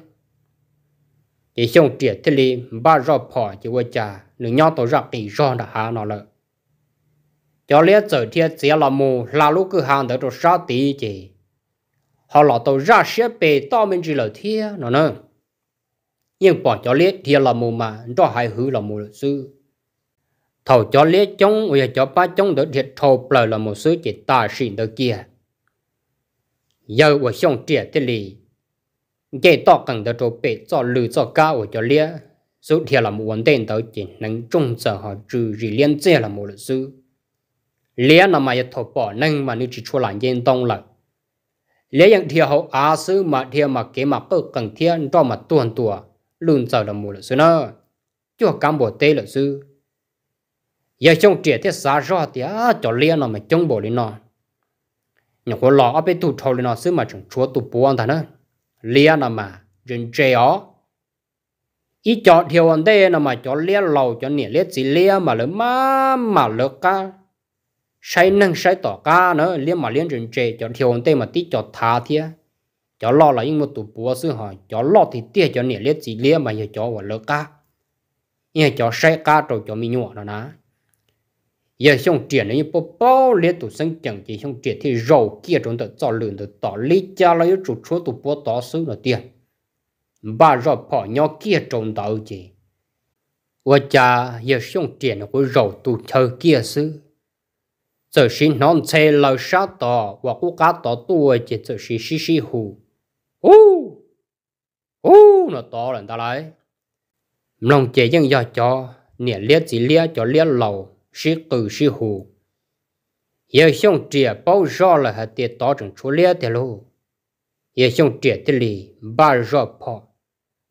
chỉ xong triệt thế li ba rõ phò chỉ qua chả nửa nhau tổ rạp đi rõ đã hà nó lợi cho liên giờ thiên chỉ là mù là lúc cứ hàng tới rồi sao tí chỉ họ là tổ ra xếp bề to mình chỉ là thiên nó nữa nhưng bỏ cho liên thiên là mù mà rõ hai hư là mù sư thầu cho lê chống uya cho ba chống đỡ thiệt thầu bờ là một số chỉ ta xin đỡ kia giờ của xong trẻ thế lì cái to cần đỡ thầu bể cho lử cho cá ở cho lê số thiệt là một vấn đề đó chỉ năng trung sở họ trừ gì liên chế là một số. lê lẽ là mà thầu bỏ năng mà nếu chỉ cho làm yên tông là lê những thiệt họ á sư mà thiệt mà kế mà cơ cần thiệt cho mà tuần tuần luôn giờ là một số nữa cho cán bộ tế là sư giờ trong trẻ thì xa rõ thì à cho liên nó mà chống bộ lên nó nhỏ có lọ ở bên thủ thầu lên nó xứ mà chúng chúa tụ bố anh ta nữa liên nó mà rừng trẻ ó ý cho thiếu anh đây nó mà cho liên lâu cho nè liên gì liên mà lỡ má mà lỡ ca sai nâng sai tỏ ca nữa liên mà liên rừng trẻ cho thiếu anh đây mà tí cho tha thiệt cho lo là những một tụ búa sư hỏi cho lo thì tiếc cho nè liệt chỉ liệt mà giờ cho vào lỡ ca nhưng cho xe ca rồi cho mình nhọ nó ná 也像这样一波暴力都生讲起，像这天肉各种的造轮的道理，家了有做出都不打手了的，把肉跑鸟各种道理，我家也像这样会肉都偷各事，这是南菜老沙道，我国家道多的这是稀稀糊，哦哦，那当然的来，农家人要叫，年年子年叫年老。sĩ cử sĩ hồ giờ xong trẻ bao giờ là hạt tiền tỏ trừng chỗ lẽ thế lô giờ xong trẻ thế lì ba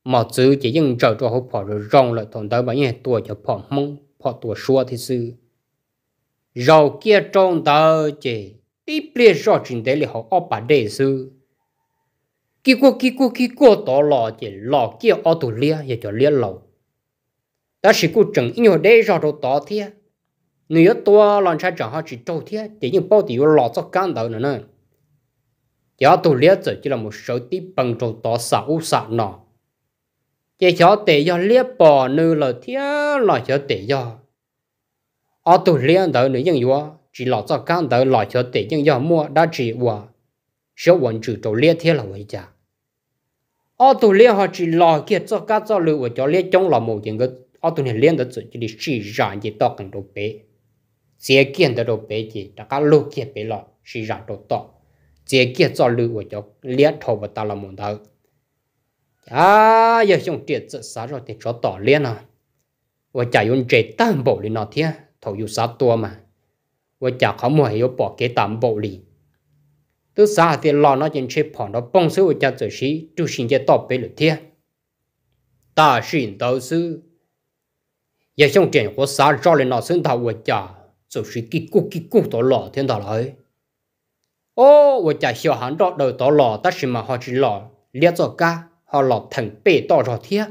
mà chỉ dừng chờ cho họ phò rồi rong lại thằng tới bao nhiêu tuổi cho phò mông phò tuổi xua thì sư rồi kia trong tờ chỉ tí bia rõ trình tế lì họ ở bà sư kí cô kí cô kí cô tỏ lò chỉ lò kia ở tù lia giờ cho đó chỉ cô chẳng nhiều đề rõ đồ tỏ thiệt nếu chẳng hạn thì 你要多让车长好去周天，这人包底有老早干到了呢。要多了解就那么手底帮助多少无啥呢？这小得要猎豹牛了天了小得要，啊多练到你应用，只老早干到老小得应用么？那只我小文就做猎天了回家。ở tụ liên họ chỉ lo kia cho các cho lưu và cho liên trong là một những cái ở tụ này liên đó chỉ chỉ ra gì đó cần đồ bé chế kiện đó bé gì đã cả lô kiện bé lọ sĩ ra đồ to chế kiện cho lưu của cho liệt thầu và ta là muốn thầu à giờ chúng triệt sự xá rồi thì cho tỏ liền à và chạy dùng chế tam bộ lên nó thế thầu dù xá tua mà và chả có mua hiểu bỏ cái tam bộ liền tôi xá thì lo nó chỉ chế phòn nó bông số và chả tự sĩ chú sinh chế tỏ bé lửa thế ta xin tàu sư giờ chúng triển của xá cho lên nó xứng thầu và chả rồi suy kí cú kí cú tổ thiên tỏ lại ô vợ chả hiểu hắn đó đầu tổ lọ ta chỉ mà họ chỉ lọ liệt cho ca họ lọ thành bể tổ rồi thiệt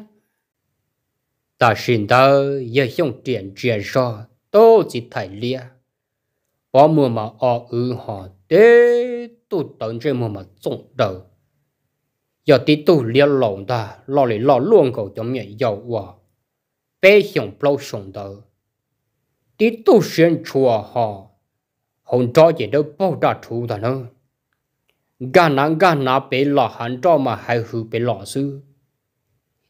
ta xin ta giờ không tiền chuyện cho tôi chỉ thấy liệt bỏ mùa mà ở họ thế tôi tận trên mùa mà trông đầu giờ tí tôi liệt lộn ta lo lại lo luôn cầu chống nhảy dầu hòa bé xong bao tí tu xuyên chùa họ hồn cho chỉ đâu bao đa chú ta nó gà nà gà nà bị lọ hàng cho mà hay hư bị lọ sư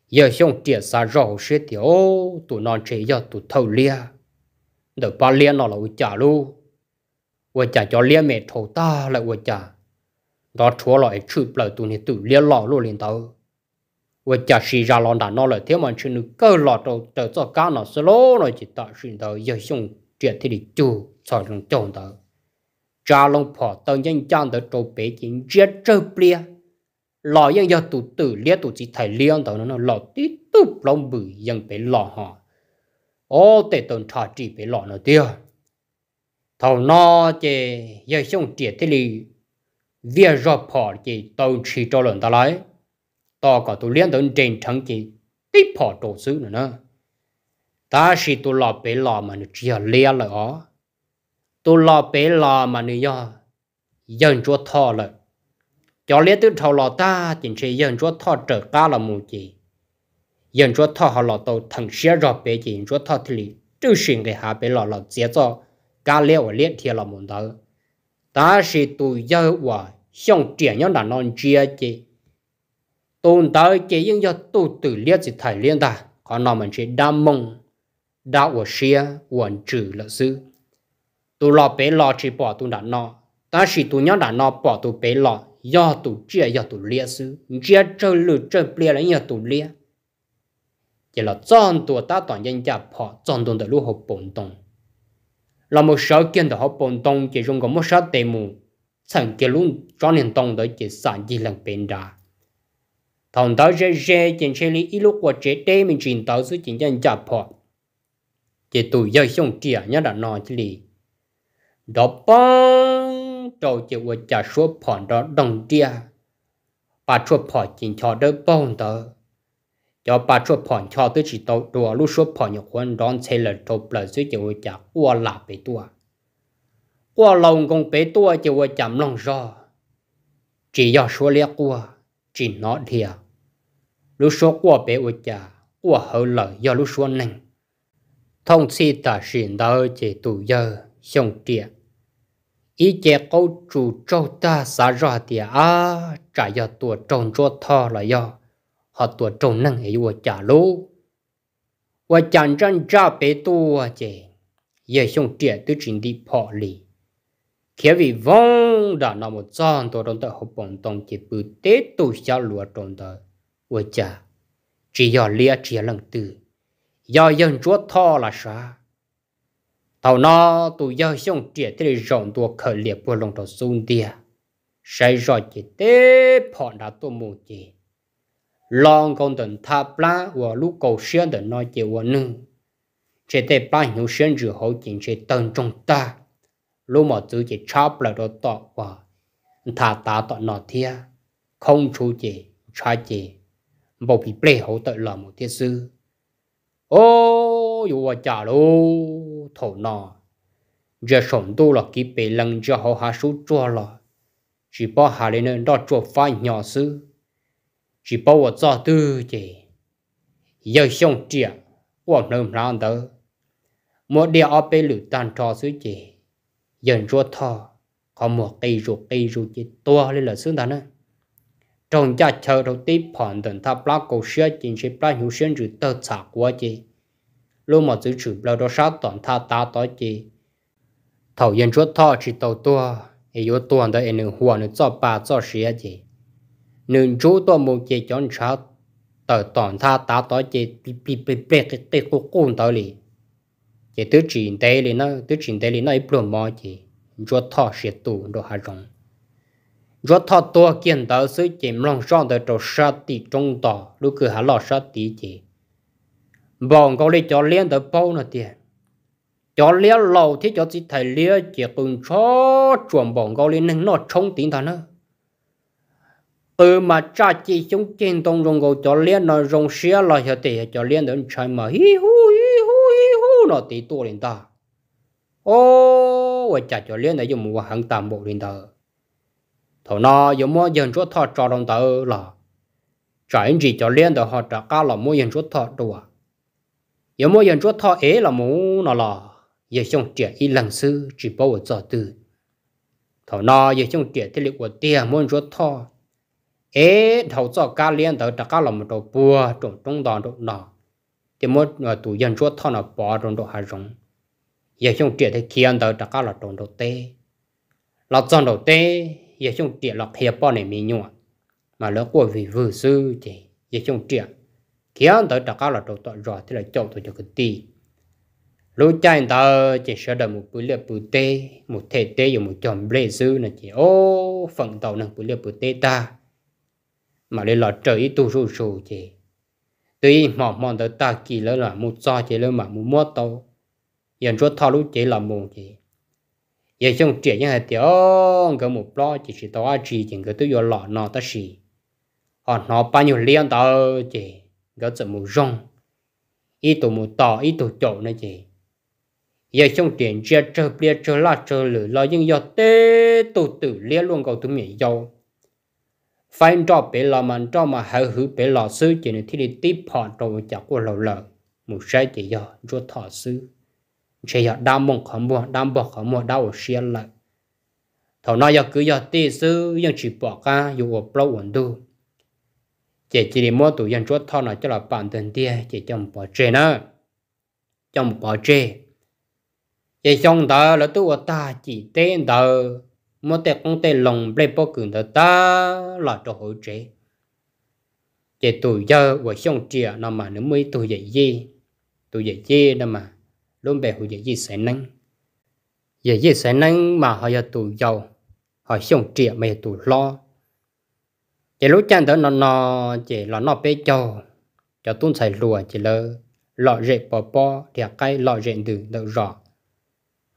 giờ xong tiệt xa rau xe thì ô tụ non chế giờ tụ thâu lia đợi ba lia nó là ui chả lu ui chả cho lia mẹ thầu ta lại ui chả đó chúa lại chụp lại tụ này tụ lia lọ luôn lên tao 我家是家老大，拿了天门去，你够老早在做干了，是老了就打石头，也用这天的就才能种的。家龙跑到人家的周北京，接着不了，老人要读读，连读几台两头呢，老的都老不人被老哈，哦，得等差距被老了的。头那这也用这天里，为啥跑的都去找人的来？to có tu luyện tới trên thắng chỉ tiếp họ tổ sư nữa nữa ta chỉ tu lọ bể lọ mà nó chỉ lia là ó tu lọ bể lọ mà nó do dân chúa thọ là cho lia tới thọ lọ ta chính là dân chúa thọ trở ca là mù chỉ dân chúa thọ họ lọ tàu thằng xia rõ bể chỉ chúa thọ thì tự trừ sinh cái hạ bể lọ là dễ cho ca lia và lia thiệt là mù đó ta chỉ tu dân hòa, xong triển nhau là non chia chỉ tôn tới chỉ những do tu tử liệt gì thải liên ta họ nói mình chỉ đam mông đạo của xia quản trừ lợi sư tu lo bé lo chỉ bỏ tu đã no ta chỉ tu nhớ đã no bỏ tu bé lo do tu chia do tu liệt sư chia chơi lử chơi bia là do tu liệt chỉ là chọn tu ta toàn nhân gia bỏ chọn tu được lúc học bổn tông là một số kiến được học bổn tông chỉ dùng có một số đề mù chẳng kia luôn cho nên tông đó chỉ sản chỉ lần bên ra hòn đó rê rê trên xe lý ít lúc qua chế đê mình truyền tàu xuống chính dân chạp họ chỉ tụi giờ xong kia nhớ đã nói chứ lì đó bông trâu chỉ qua chả số phòn đó đồng tia ba số phò chính cho đỡ bông đó cho ba số phòn cho tới chỉ tàu đùa lúc số phòn nhục quân đón xe là trộp là dưới chỉ qua chả qua lạp bể tua qua lồng công bể tua chỉ qua chạm lồng gió, chỉ do số liệu qua chỉ nó thiệt lúc số qua bé ôi cha qua hậu lợi do lúc số nành thông si ta xin đỡ chỉ tù giờ xong tiệt ý chế câu chủ châu ta xả ra tiệt à trả do tổ trồng cho thọ là do họ tuổi trồng năng ấy qua cha lú qua chẳng chân cha bé tu à chế giờ xong tiệt tôi chỉ đi bỏ lì khi vì vong đã nằm một giòn tôi đồng thời học bổng tổng chỉ bự tế tu xa lúa trồng đời 我家只要列只能 tử，要用着它了啥？到那都要用这的人多可怜不弄到兄弟，谁说的得跑那多目的？long con tận tha pla và lúc cầu xuyên tận nói chịu và nâng chỉ để pla hiểu xuyên rửa hậu chính chế tận trong ta lúc mà chữ chế chắp lại đó tọt và thả tá tọt nọ thia không chú chế chả chế một bị bể hậu tội lò một thiên sư ô dù à chả lô thổ nọ giờ sống tu là kỹ bể lần cho họ hạ số chua là chỉ bảo hạ lên nên đó chua phá nhỏ sư chỉ bảo ở cho tư chỉ giờ xong triệt của nơm ra đó một điều ở bên lửa tan cho sư chỉ dần chua thọ có một cây ruột cây ruột chỉ to lên là xương ta nữa trong gia chờ đầu tiên phản tận ta bắt cổ xưa chính sĩ bắt hữu xuyên rửa tờ xả quá chi lúc mà giữ chữ bắt đầu sát toàn ta ta tỏ chi thầu yên chút thọ chỉ tàu tua thì yếu tuần đó nửa hùa nửa cho bà cho xía chi nửa chú tua một chi chọn sát tờ toàn ta ta tỏ chi bị bị bị bị cái tê cô côn tao lì chỉ tứ chuyện tê lì nó tứ chuyện tê lì nó ít plum mò chi chúa thọ xịt tù đồ hà rồng kiến lòng sáng cho 若他多见到事情，让上头做杀敌中道，如果还老杀敌去，bọn có lấy cho liên tới bao nữa tiền, cho liên lâu thì cho chỉ thấy liên chỉ cùng cho chuẩn bọn có lấy nên nó chống tiền ta nữa. từ mà cha chị chúng trên tông rong gò cho liên nó rong xía là cho tiền cho liên đến chơi mà hi hu hi hu hi hu nó tí tua lên ta, ô, cha cho liên này dùng một hàng tạm bộ lên ta thầu nó giống mua dân chúa thọ trò đồng tàu là trả anh chỉ cho liên được họ trả cao là mua dân chúa thọ đùa giống mua dân chúa thọ ế là mũ nó là giờ trong trẻ y lần sư chỉ bảo giờ từ thầu nó giờ trong trẻ thì liệu của tiền mua dân chúa thọ ế thầu cho cá liên được trả cao là một đầu bùa trồng trong đòn trong đòn thì mua ờ, tủ dân chúa thọ nó bỏ trong đồ hà rồng giờ trong trẻ thì khi ăn tờ trả cao là trong đầu tê là trong đầu tê giờ chúng tiệt lọc hiệp bọn này mình nhung mà lỡ của vì vừa sư thì giờ chúng khi anh tới trả cao là đầu tội rõ thì là chậu tôi cho cái tì lúc chạy ta chỉ sợ đợi một bữa liệp bữa tê một thể tê rồi một chồng lê sư là chỉ ô phận tàu năng bữa liệp bữa tê ta mà lên là trời tu rù rù chỉ tuy mỏng mỏng tới ta kỳ lỡ là một do chỉ lỡ mà một mốt tàu hiện chúa thao lúc chỉ là một chỉ giờ xong trẻ nhà hạt tiểu cái một lo chỉ chỉ tao chỉ chỉ cái tôi vừa lọ nó ta chỉ họ nó bao nhiêu liên tao chỉ cái chữ một rong ít tổ một tỏ ít tổ chỗ này chỉ giờ xong trẻ chia chơi bia chơi la chơi lử lo nhưng giờ tê tụ tử liên luôn cầu tụi mình giàu phải cho bé lo mà cho mà hậu hữu bé lo sư chỉ nên thì đi tiếp họ trong chặt của lâu lâu một sai chỉ do rút thọ sư chỉ giờ đam mộng khó mua đam bỏ khó mua đau xiên lại thầu nói giờ cứ giờ tê sư nhưng chỉ bỏ cả dù ở lâu ổn đủ chỉ chỉ để mua tủ dân chốt thọ là cho là bản thân tia chỉ chồng bỏ chê nữa chồng bỏ chê chỉ trong đó là tu ở ta chỉ tên đó mua tệ công tệ lồng bê bao cường đó ta là cho hỗ trợ chỉ tủ giờ của xong chia nằm mà nó mới tủ dậy gì tủ dậy gì đó mà luôn bè hồi dạy gì sẽ năng dạy gì sẽ năng mà họ giờ tù giàu họ xong trịa mà tù lo chỉ lúc chăn đó nó nó chỉ là nó bê cho cho tuôn xài lùa chỉ là lọ rệ bò bò thì cái lọ rệ từ đậu rõ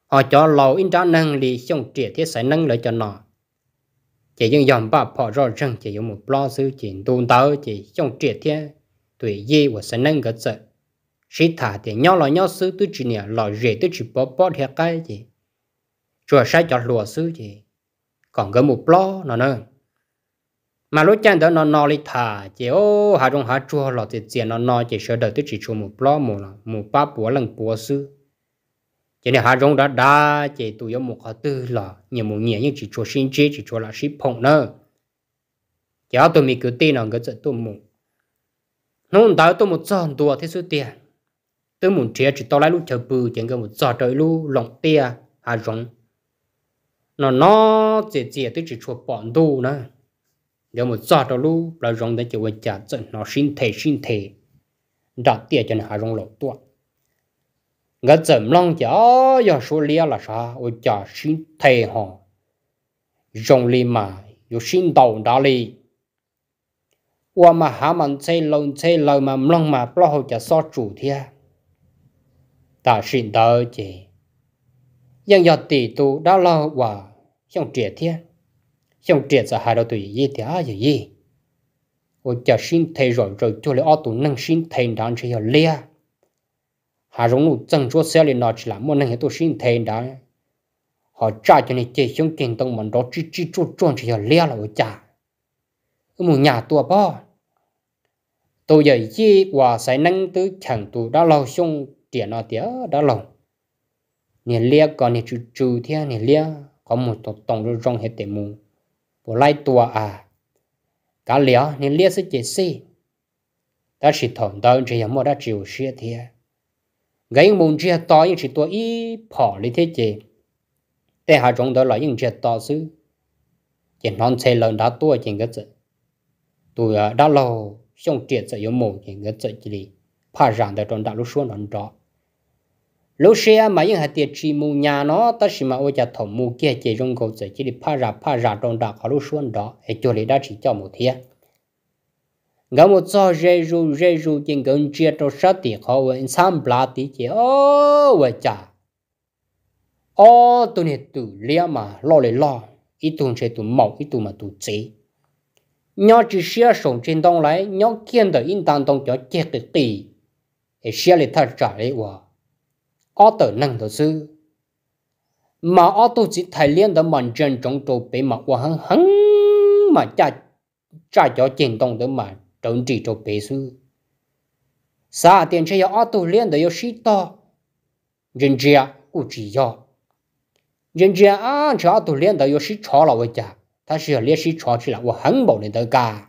họ cho lâu in ra năng lì xong trịa thế sẽ năng lại cho nó chỉ dùng dòng bà bỏ rõ rằng chỉ dùng một lo sư chỉ tuôn tớ chỉ xong trịa thế tuổi gì của sẽ năng gật sợ sĩ thả thì nhau là nhau sư tôi chỉ nè là rể tôi chỉ bỏ bỏ thiệt cái gì chùa sai cho lùa sư gì còn cái một lo nó nè, mà lúc chân đó nó nó đi thả chỉ ô hà trong hà chùa là thì tiền nó nó chỉ sợ đời tôi chỉ chùa một lo một một ba búa lần búa sư chỉ nên hà trong đã đa chỉ tụi một họ tư là nhiều một nhiều nhưng chỉ chùa sinh chế chỉ chùa là sĩ phong nè, chỉ tôi mình cứ tin là cái chuyện tôi mù, nó đã tôi một trăm đùa thế số tiền tớ muốn chia chỉ to lại lúc chờ bự chẳng cần một giờ trời lu lòng tia hà rộng nó nó dễ dễ tới chỉ chuột bọn đu nữa giờ một giờ trời lu là rộng để chỉ quên trả trận nó sinh thể sinh thể đặt tia cho nó hà rộng lộc tuột ngã chậm lòng chả giờ số lia là sao ôi chả sinh thể họ rộng li mà có sinh đầu đó li qua mà há mình xây lồng xây lời mà lòng mà bao giờ chả so chủ thiệt ta xin tớ chỉ nhưng giờ tỷ tu đã lo và không triệt thiên không triệt giờ hai đầu tuổi gì thì ai gì ôi chờ xin thầy rồi rồi cho lấy ô tụ năng xin thầy đàn chỉ lia hà rong ngụ chân chúa xe lên nói chỉ là một năng hệ tu xin thầy đàn họ trả cho nên chỉ không tiền tông mình đó chỉ chỉ chúa chúa chỉ lia là ôi cha một nhà tua bao tôi giờ chỉ qua sẽ nâng tới chẳng tu đã lâu xong tiền nó tía đó lòng nè lia còn nè chú chú thế nè lia có một tổ tổng rồi rong hết tiền mù bộ lai tua à cả lia nè lia sẽ chết si ta chỉ thầm đâu chỉ là một đã chịu xia thế cái mùng chia to nhưng chỉ tua ít bỏ lấy thế chứ thế hai chúng đó là những chia to xứ chỉ non xe lớn đã tua chỉ cái chữ tuổi đã lâu xong triệt sẽ có một chỉ cái chữ chỉ đi phá rằng tại trong đạo lúc xuống nó rõ lúc xưa mà những hạt tiền chỉ mù nhà nó ta chỉ mà ôi chả thổ mù kia chỉ rong cầu chỉ chỉ đi phá ra phá ra trong đó họ lúc xuống đó hệ cho lấy đã chỉ cho một thiệt ngắm một gió rê ru rê ru trên gần chia trong sát tiền họ vẫn sam bla tí chỉ ô với chả ô tụi này tụi lia mà lo lấy lo ít tụi sẽ tụi mỏng ít tụi mà tụi chế nhớ chỉ xia sống trên đông lại nhớ kiên được in tan đông cho chết được tỷ hệ xia lấy thật trả lấy quả ở tờ năng tổ sư mà ở tổ chỉ thầy liên đó mình trên trong tổ bị mà qua hăng hăng mà cha cha cho chiến động đó mà trong chỉ cho bị sư xa à tiền chơi ở tổ liên đó yêu sĩ to nhân gia cũng chỉ cho nhân gia à cho ở tổ liên đó yêu sĩ chó là với cha ta sẽ liên sĩ chó chỉ là qua hăng bảo lên tới cả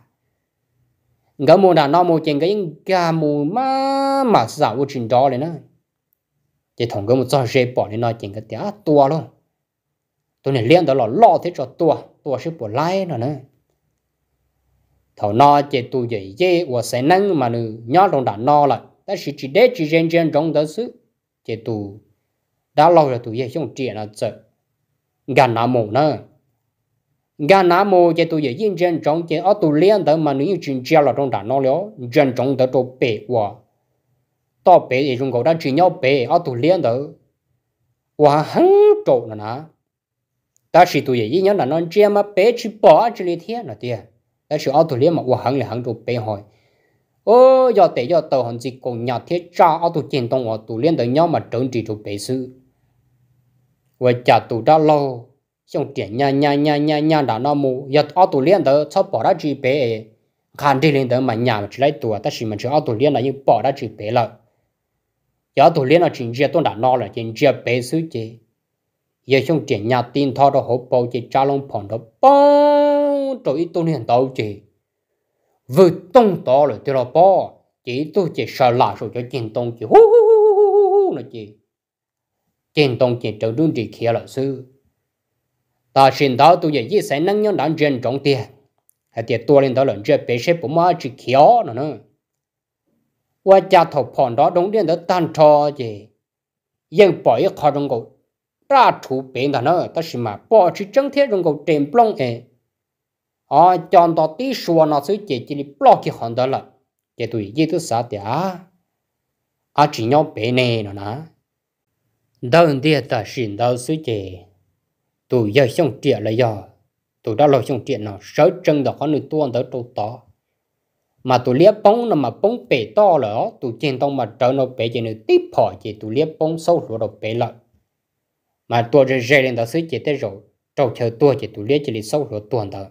ngỡ mùa nào nó mùa chuyện cái những cái mùa má mà sao chuyện đó này nữa thì thằng cái một cho dây bỏ nên nói chuyện cái tiếng à, tua luôn tôi này liên đó là lo thế cho tua tua sẽ bỏ lại nó nữa thầu nó chỉ tu dậy dễ và sẽ nâng mà nữ nhớ đồng đã nó, lại ta chỉ chỉ để chỉ riêng riêng trong đó xứ chỉ tu đã lâu rồi tu dậy không chỉ là sợ gan nào mù nữa gan nào mù chỉ tu dậy riêng riêng trong chỉ ở ờ, tu liên đó mà nữ chuyện treo là trong đã nó lió riêng trong đó tu bể và to bé thì dùng gấu đã chỉ nhau bé ở tủ liên đó và hắn trộn nè ta chỉ tụi gì nhớ là nó chia mà bé chỉ bỏ chỉ lấy thiên là tiền ta chỉ ở tủ liên mà và là hắn trộn bé hỏi ô giờ tệ giờ tàu hòn gì còn nhà thiết cha ở tủ tiền tông ở liên tới nhau mà trộn chỉ trộn bé sư và trả tủ đã lâu xong tiền nhà nhà nhà nhà nhà đã nó mù giờ ở tủ liên tới cho bỏ ra chỉ bé khăn đi lên tới mà nhà chỉ lấy tủ à, ta chỉ mà chỉ ở tủ liên là nhưng bỏ ra chỉ bé lại giờ tụi liên là chuyện gì tôi đã nói là chuyện gì bé xứ gì giờ xong chuyện nhà tin thọ đó hộp bao chỉ cha long phòn đó bao tụi ít tôi hiện tàu chỉ vừa tông to rồi tôi là bao chỉ tôi chỉ sợ là rồi cho chuyện tông chỉ hú hú hú là chỉ chuyện tông chỉ trở đun chỉ kia là sư ta xin đó tôi giờ ý sẽ năng nhân đàn chuyện trọng tiền hay tiền tôi lên đó là chuyện bé xếp bố má chỉ kia nữa nữa ว่าจะถกผ่อนรอดงเรียนตั้งทอเจยังปล่อยคอรงกูราถูเป็นแต่เนอะแต่สิมาปอชิจังเทรงกูเต็มปล้องเออ๋อจอนต่อตีชัวน่ะซื้อเจจิลิปลอกกี่หอนเดละเจตุยยี่ตุสาเดียอาจิยอเป็นเนนะนะเดินเดียแต่สินเดินซื้อเจตุยยังช่องเจียเลยยอตุยได้เราช่องเจียเนาะเสือจังดอกเขาหนึ่งตัวเดินตัวต่อ mà tụi lia bông nó mà bông bể to lỡ tụi trên tông mà trở nó bể trên nữa tiếp họ chỉ tụi lia bông sâu lúa đầu bể lợ mà tôi rơi rơi lên đó xứ chỉ tới rồi trâu chờ tua chỉ tụi lia chỉ lì sâu lúa tuần đó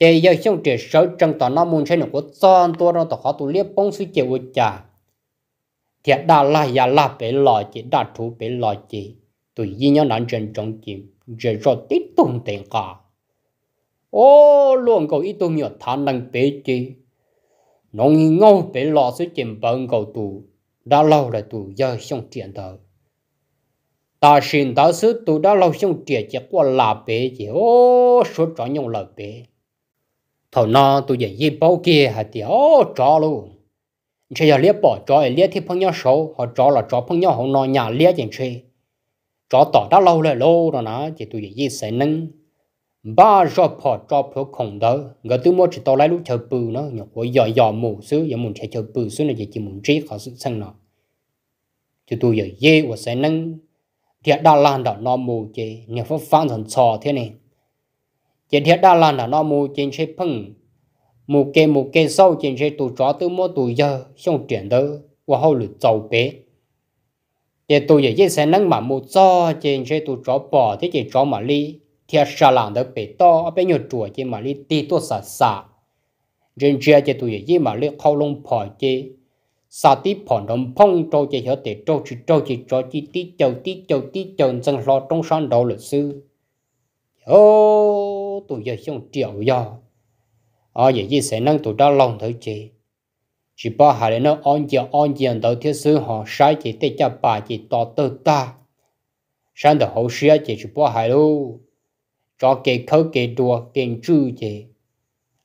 chỉ giờ xong chỉ sớ trong tòa nó muốn xem nó có son tua nó tao khó tụi lia bông xứ chỉ vô trà thiệt đa là ya là bể lọ chỉ đa thú bể lọ chỉ tụi gì nhau nói chuyện trong chim rồi rồi tiếp tục tiền cả ô luôn cầu ít tuần nhiều thán năng bế chi nó nghi ngâu bế lọ sự chìm bận cầu tù đã lâu là tù giờ xong chuyện thờ ta xin ta sư tù đã lâu xong chuyện chỉ qua là bế chỉ ô số trọ nhung là bế thầu nó tù giờ gì bao kia hả thì ô trọ luôn chỉ giờ liếc bỏ trọ liếc thì phong nhau xấu họ trọ là trọ phong nhau họ nó nhà liếc chẳng chơi trọ tỏ đã lâu rồi lâu rồi nó chỉ tù giờ gì sẽ nâng ba giờ phò cho phò khổng đó người tôi mua chỉ tao lấy lúc chờ bự nó nhục với giờ giờ mù xứ giờ muốn chạy chờ bự xứ này chỉ muốn trí khó sự sang nó chứ tôi giờ dê và sẽ nâng thiệt đa lan đó nó mù chế nhờ pháp phán thần sò thế này chế thiệt đa lan đó nó mù trên chế phăng mù kê mù kê sau trên chế tôi cho tu mua tụ giờ xong chuyển đó và hậu lụt giàu bé chế tôi giờ dê sẽ nâng mà mù cho trên chế tôi cho bỏ thế chế cho mà ly thiệt sa làng đó bị to bây nhiêu chùa chỉ mà li ti to sa sa trên chia chỉ tụi gì mà li khâu lông phò chỉ sa tí phò đồng phong trâu chỉ hiểu để trâu chỉ trâu chỉ trâu chỉ tí châu tí châu tí châu dân lo trong sân đầu lịch sư ô tụi giờ xong triệu do ở vậy gì sẽ năng tụi đó lòng thử chị chỉ bảo hà để nó on giờ on giờ đầu thiết sư họ sai chỉ để cho bà chỉ to tơ ta sáng đầu hậu xia chỉ chỉ bảo hà luôn cho kể khớ kể đùa kể chư chế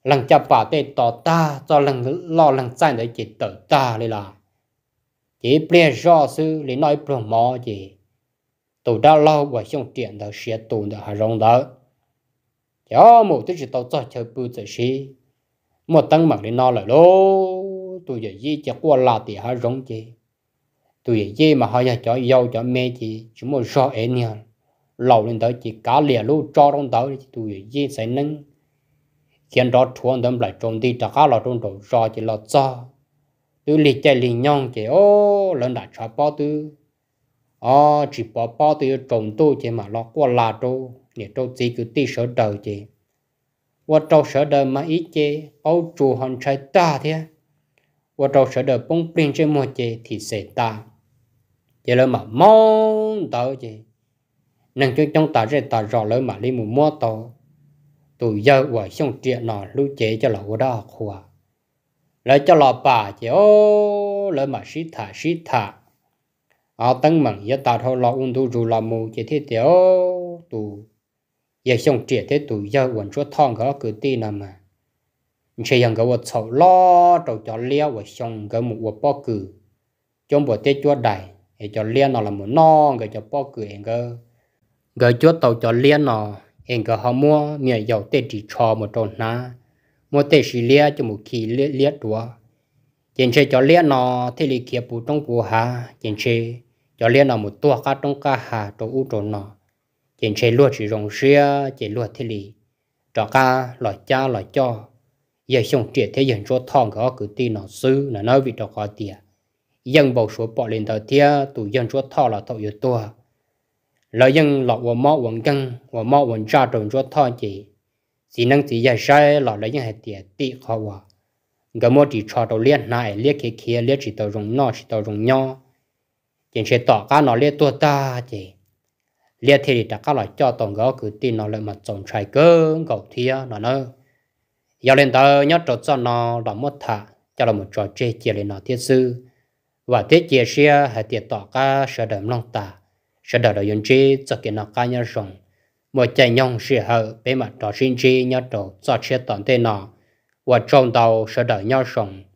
lần chập bà tê tỏ ta cho lần lo lần sai để chế tở ta đây là chế ple do sư lý nói pro mò chế tổ đã lo và xong tiền đó sẽ tổ đó hà rong đó cho một thứ gì tao cho chơi bự chơi xí một tăng mặt lý nói là lô tôi giờ gì cho qua là thì hà rong chế tôi giờ gì mà họ giờ cho yêu cho mẹ chế chúng một do em nhau lâu lên tới chỉ cá lìa lú cho trong tới chỉ tụi gì sẽ nâng khiến đó chuông đâm lại trốn đi trả cá là trốn đầu cho chỉ là cho tôi lì chạy lì nhong chỉ ô lần đã cho bao tụi ô chỉ bao bao tụi trốn tụi chỉ mà lo qua là trâu nè trâu chỉ cứ ti sợ đời chỉ và trâu sợ đời mà ít chế ô chủ hoàn trái ta thế và trâu sợ đời bông pin trên mùa chế thì sẽ ta chỉ là mà mong tới chỉ nàng chú trong ta rơi tà rõ lời mà lấy mù mua tổ tụ giờ quả xong chuyện nọ lưu chế cho lão đó khua lỡ cho lão bà chế ô lỡ mà sĩ thả sĩ thả ở tăng mặn giờ tà thôi lão ung tu rù lão mù chế thế thế ô tụ giờ xong chuyện thế tụ giờ quần chúa thong gỡ cứ tin nằm mà chỉ rằng cái vật sầu lo trâu cho lia và xong cái một vật bao cử trong bộ tết chúa đại để cho lia nó là một non cái cho bao cử cơ gỡ chúa tàu cho lia nọ em gỡ họ mua mẹ giàu tê chỉ cho một tròn na mua tê chỉ lia cho một khi lia lia đùa chèn chơi cho lia nọ thế lì kia bù trong bù hà chèn chơi cho lia nọ một tua cá trong cá hà trong u tròn nọ chèn chơi luôn chỉ rồng xia chèn luôn thế lì cho cá lọ cha lọ cho giờ xong triệt thế dân số thong gỡ cử ti nọ sư là nói vì cho có tiền dân bầu số bỏ lên tờ thia tụ dân số thọ là thọ yếu tua lợi dân lọ vào mọ quần căng và mọ quần cha trồng cho thọ chỉ chỉ năng chỉ giải sai lọ lợi dân hệ tiệt tị khó hòa cái mỗi chỉ cho đầu liên này liên kia kia liên chỉ đầu rồng nọ chỉ đầu rồng nho chỉ sẽ tỏ cá nó liên tua ta chỉ liên thì đã cá lại cho tổng gấu cứ tin nó lại mà trồng trái cơ gấu thia nó nữa giờ lên tờ nhớ trộn cho nó là mất thà cho là một trò chơi chỉ lên nó thiết sư và thiết chia sẻ hệ tiệt tỏ cá sợ đầm long tà sẽ đào đầu yên chi cho cái nó cá nhân rồng một chạy nhông sẽ hở bề mặt đó sinh chi nhớ đồ cho chết toàn thế nào và trong đầu sẽ đợi nhau rồng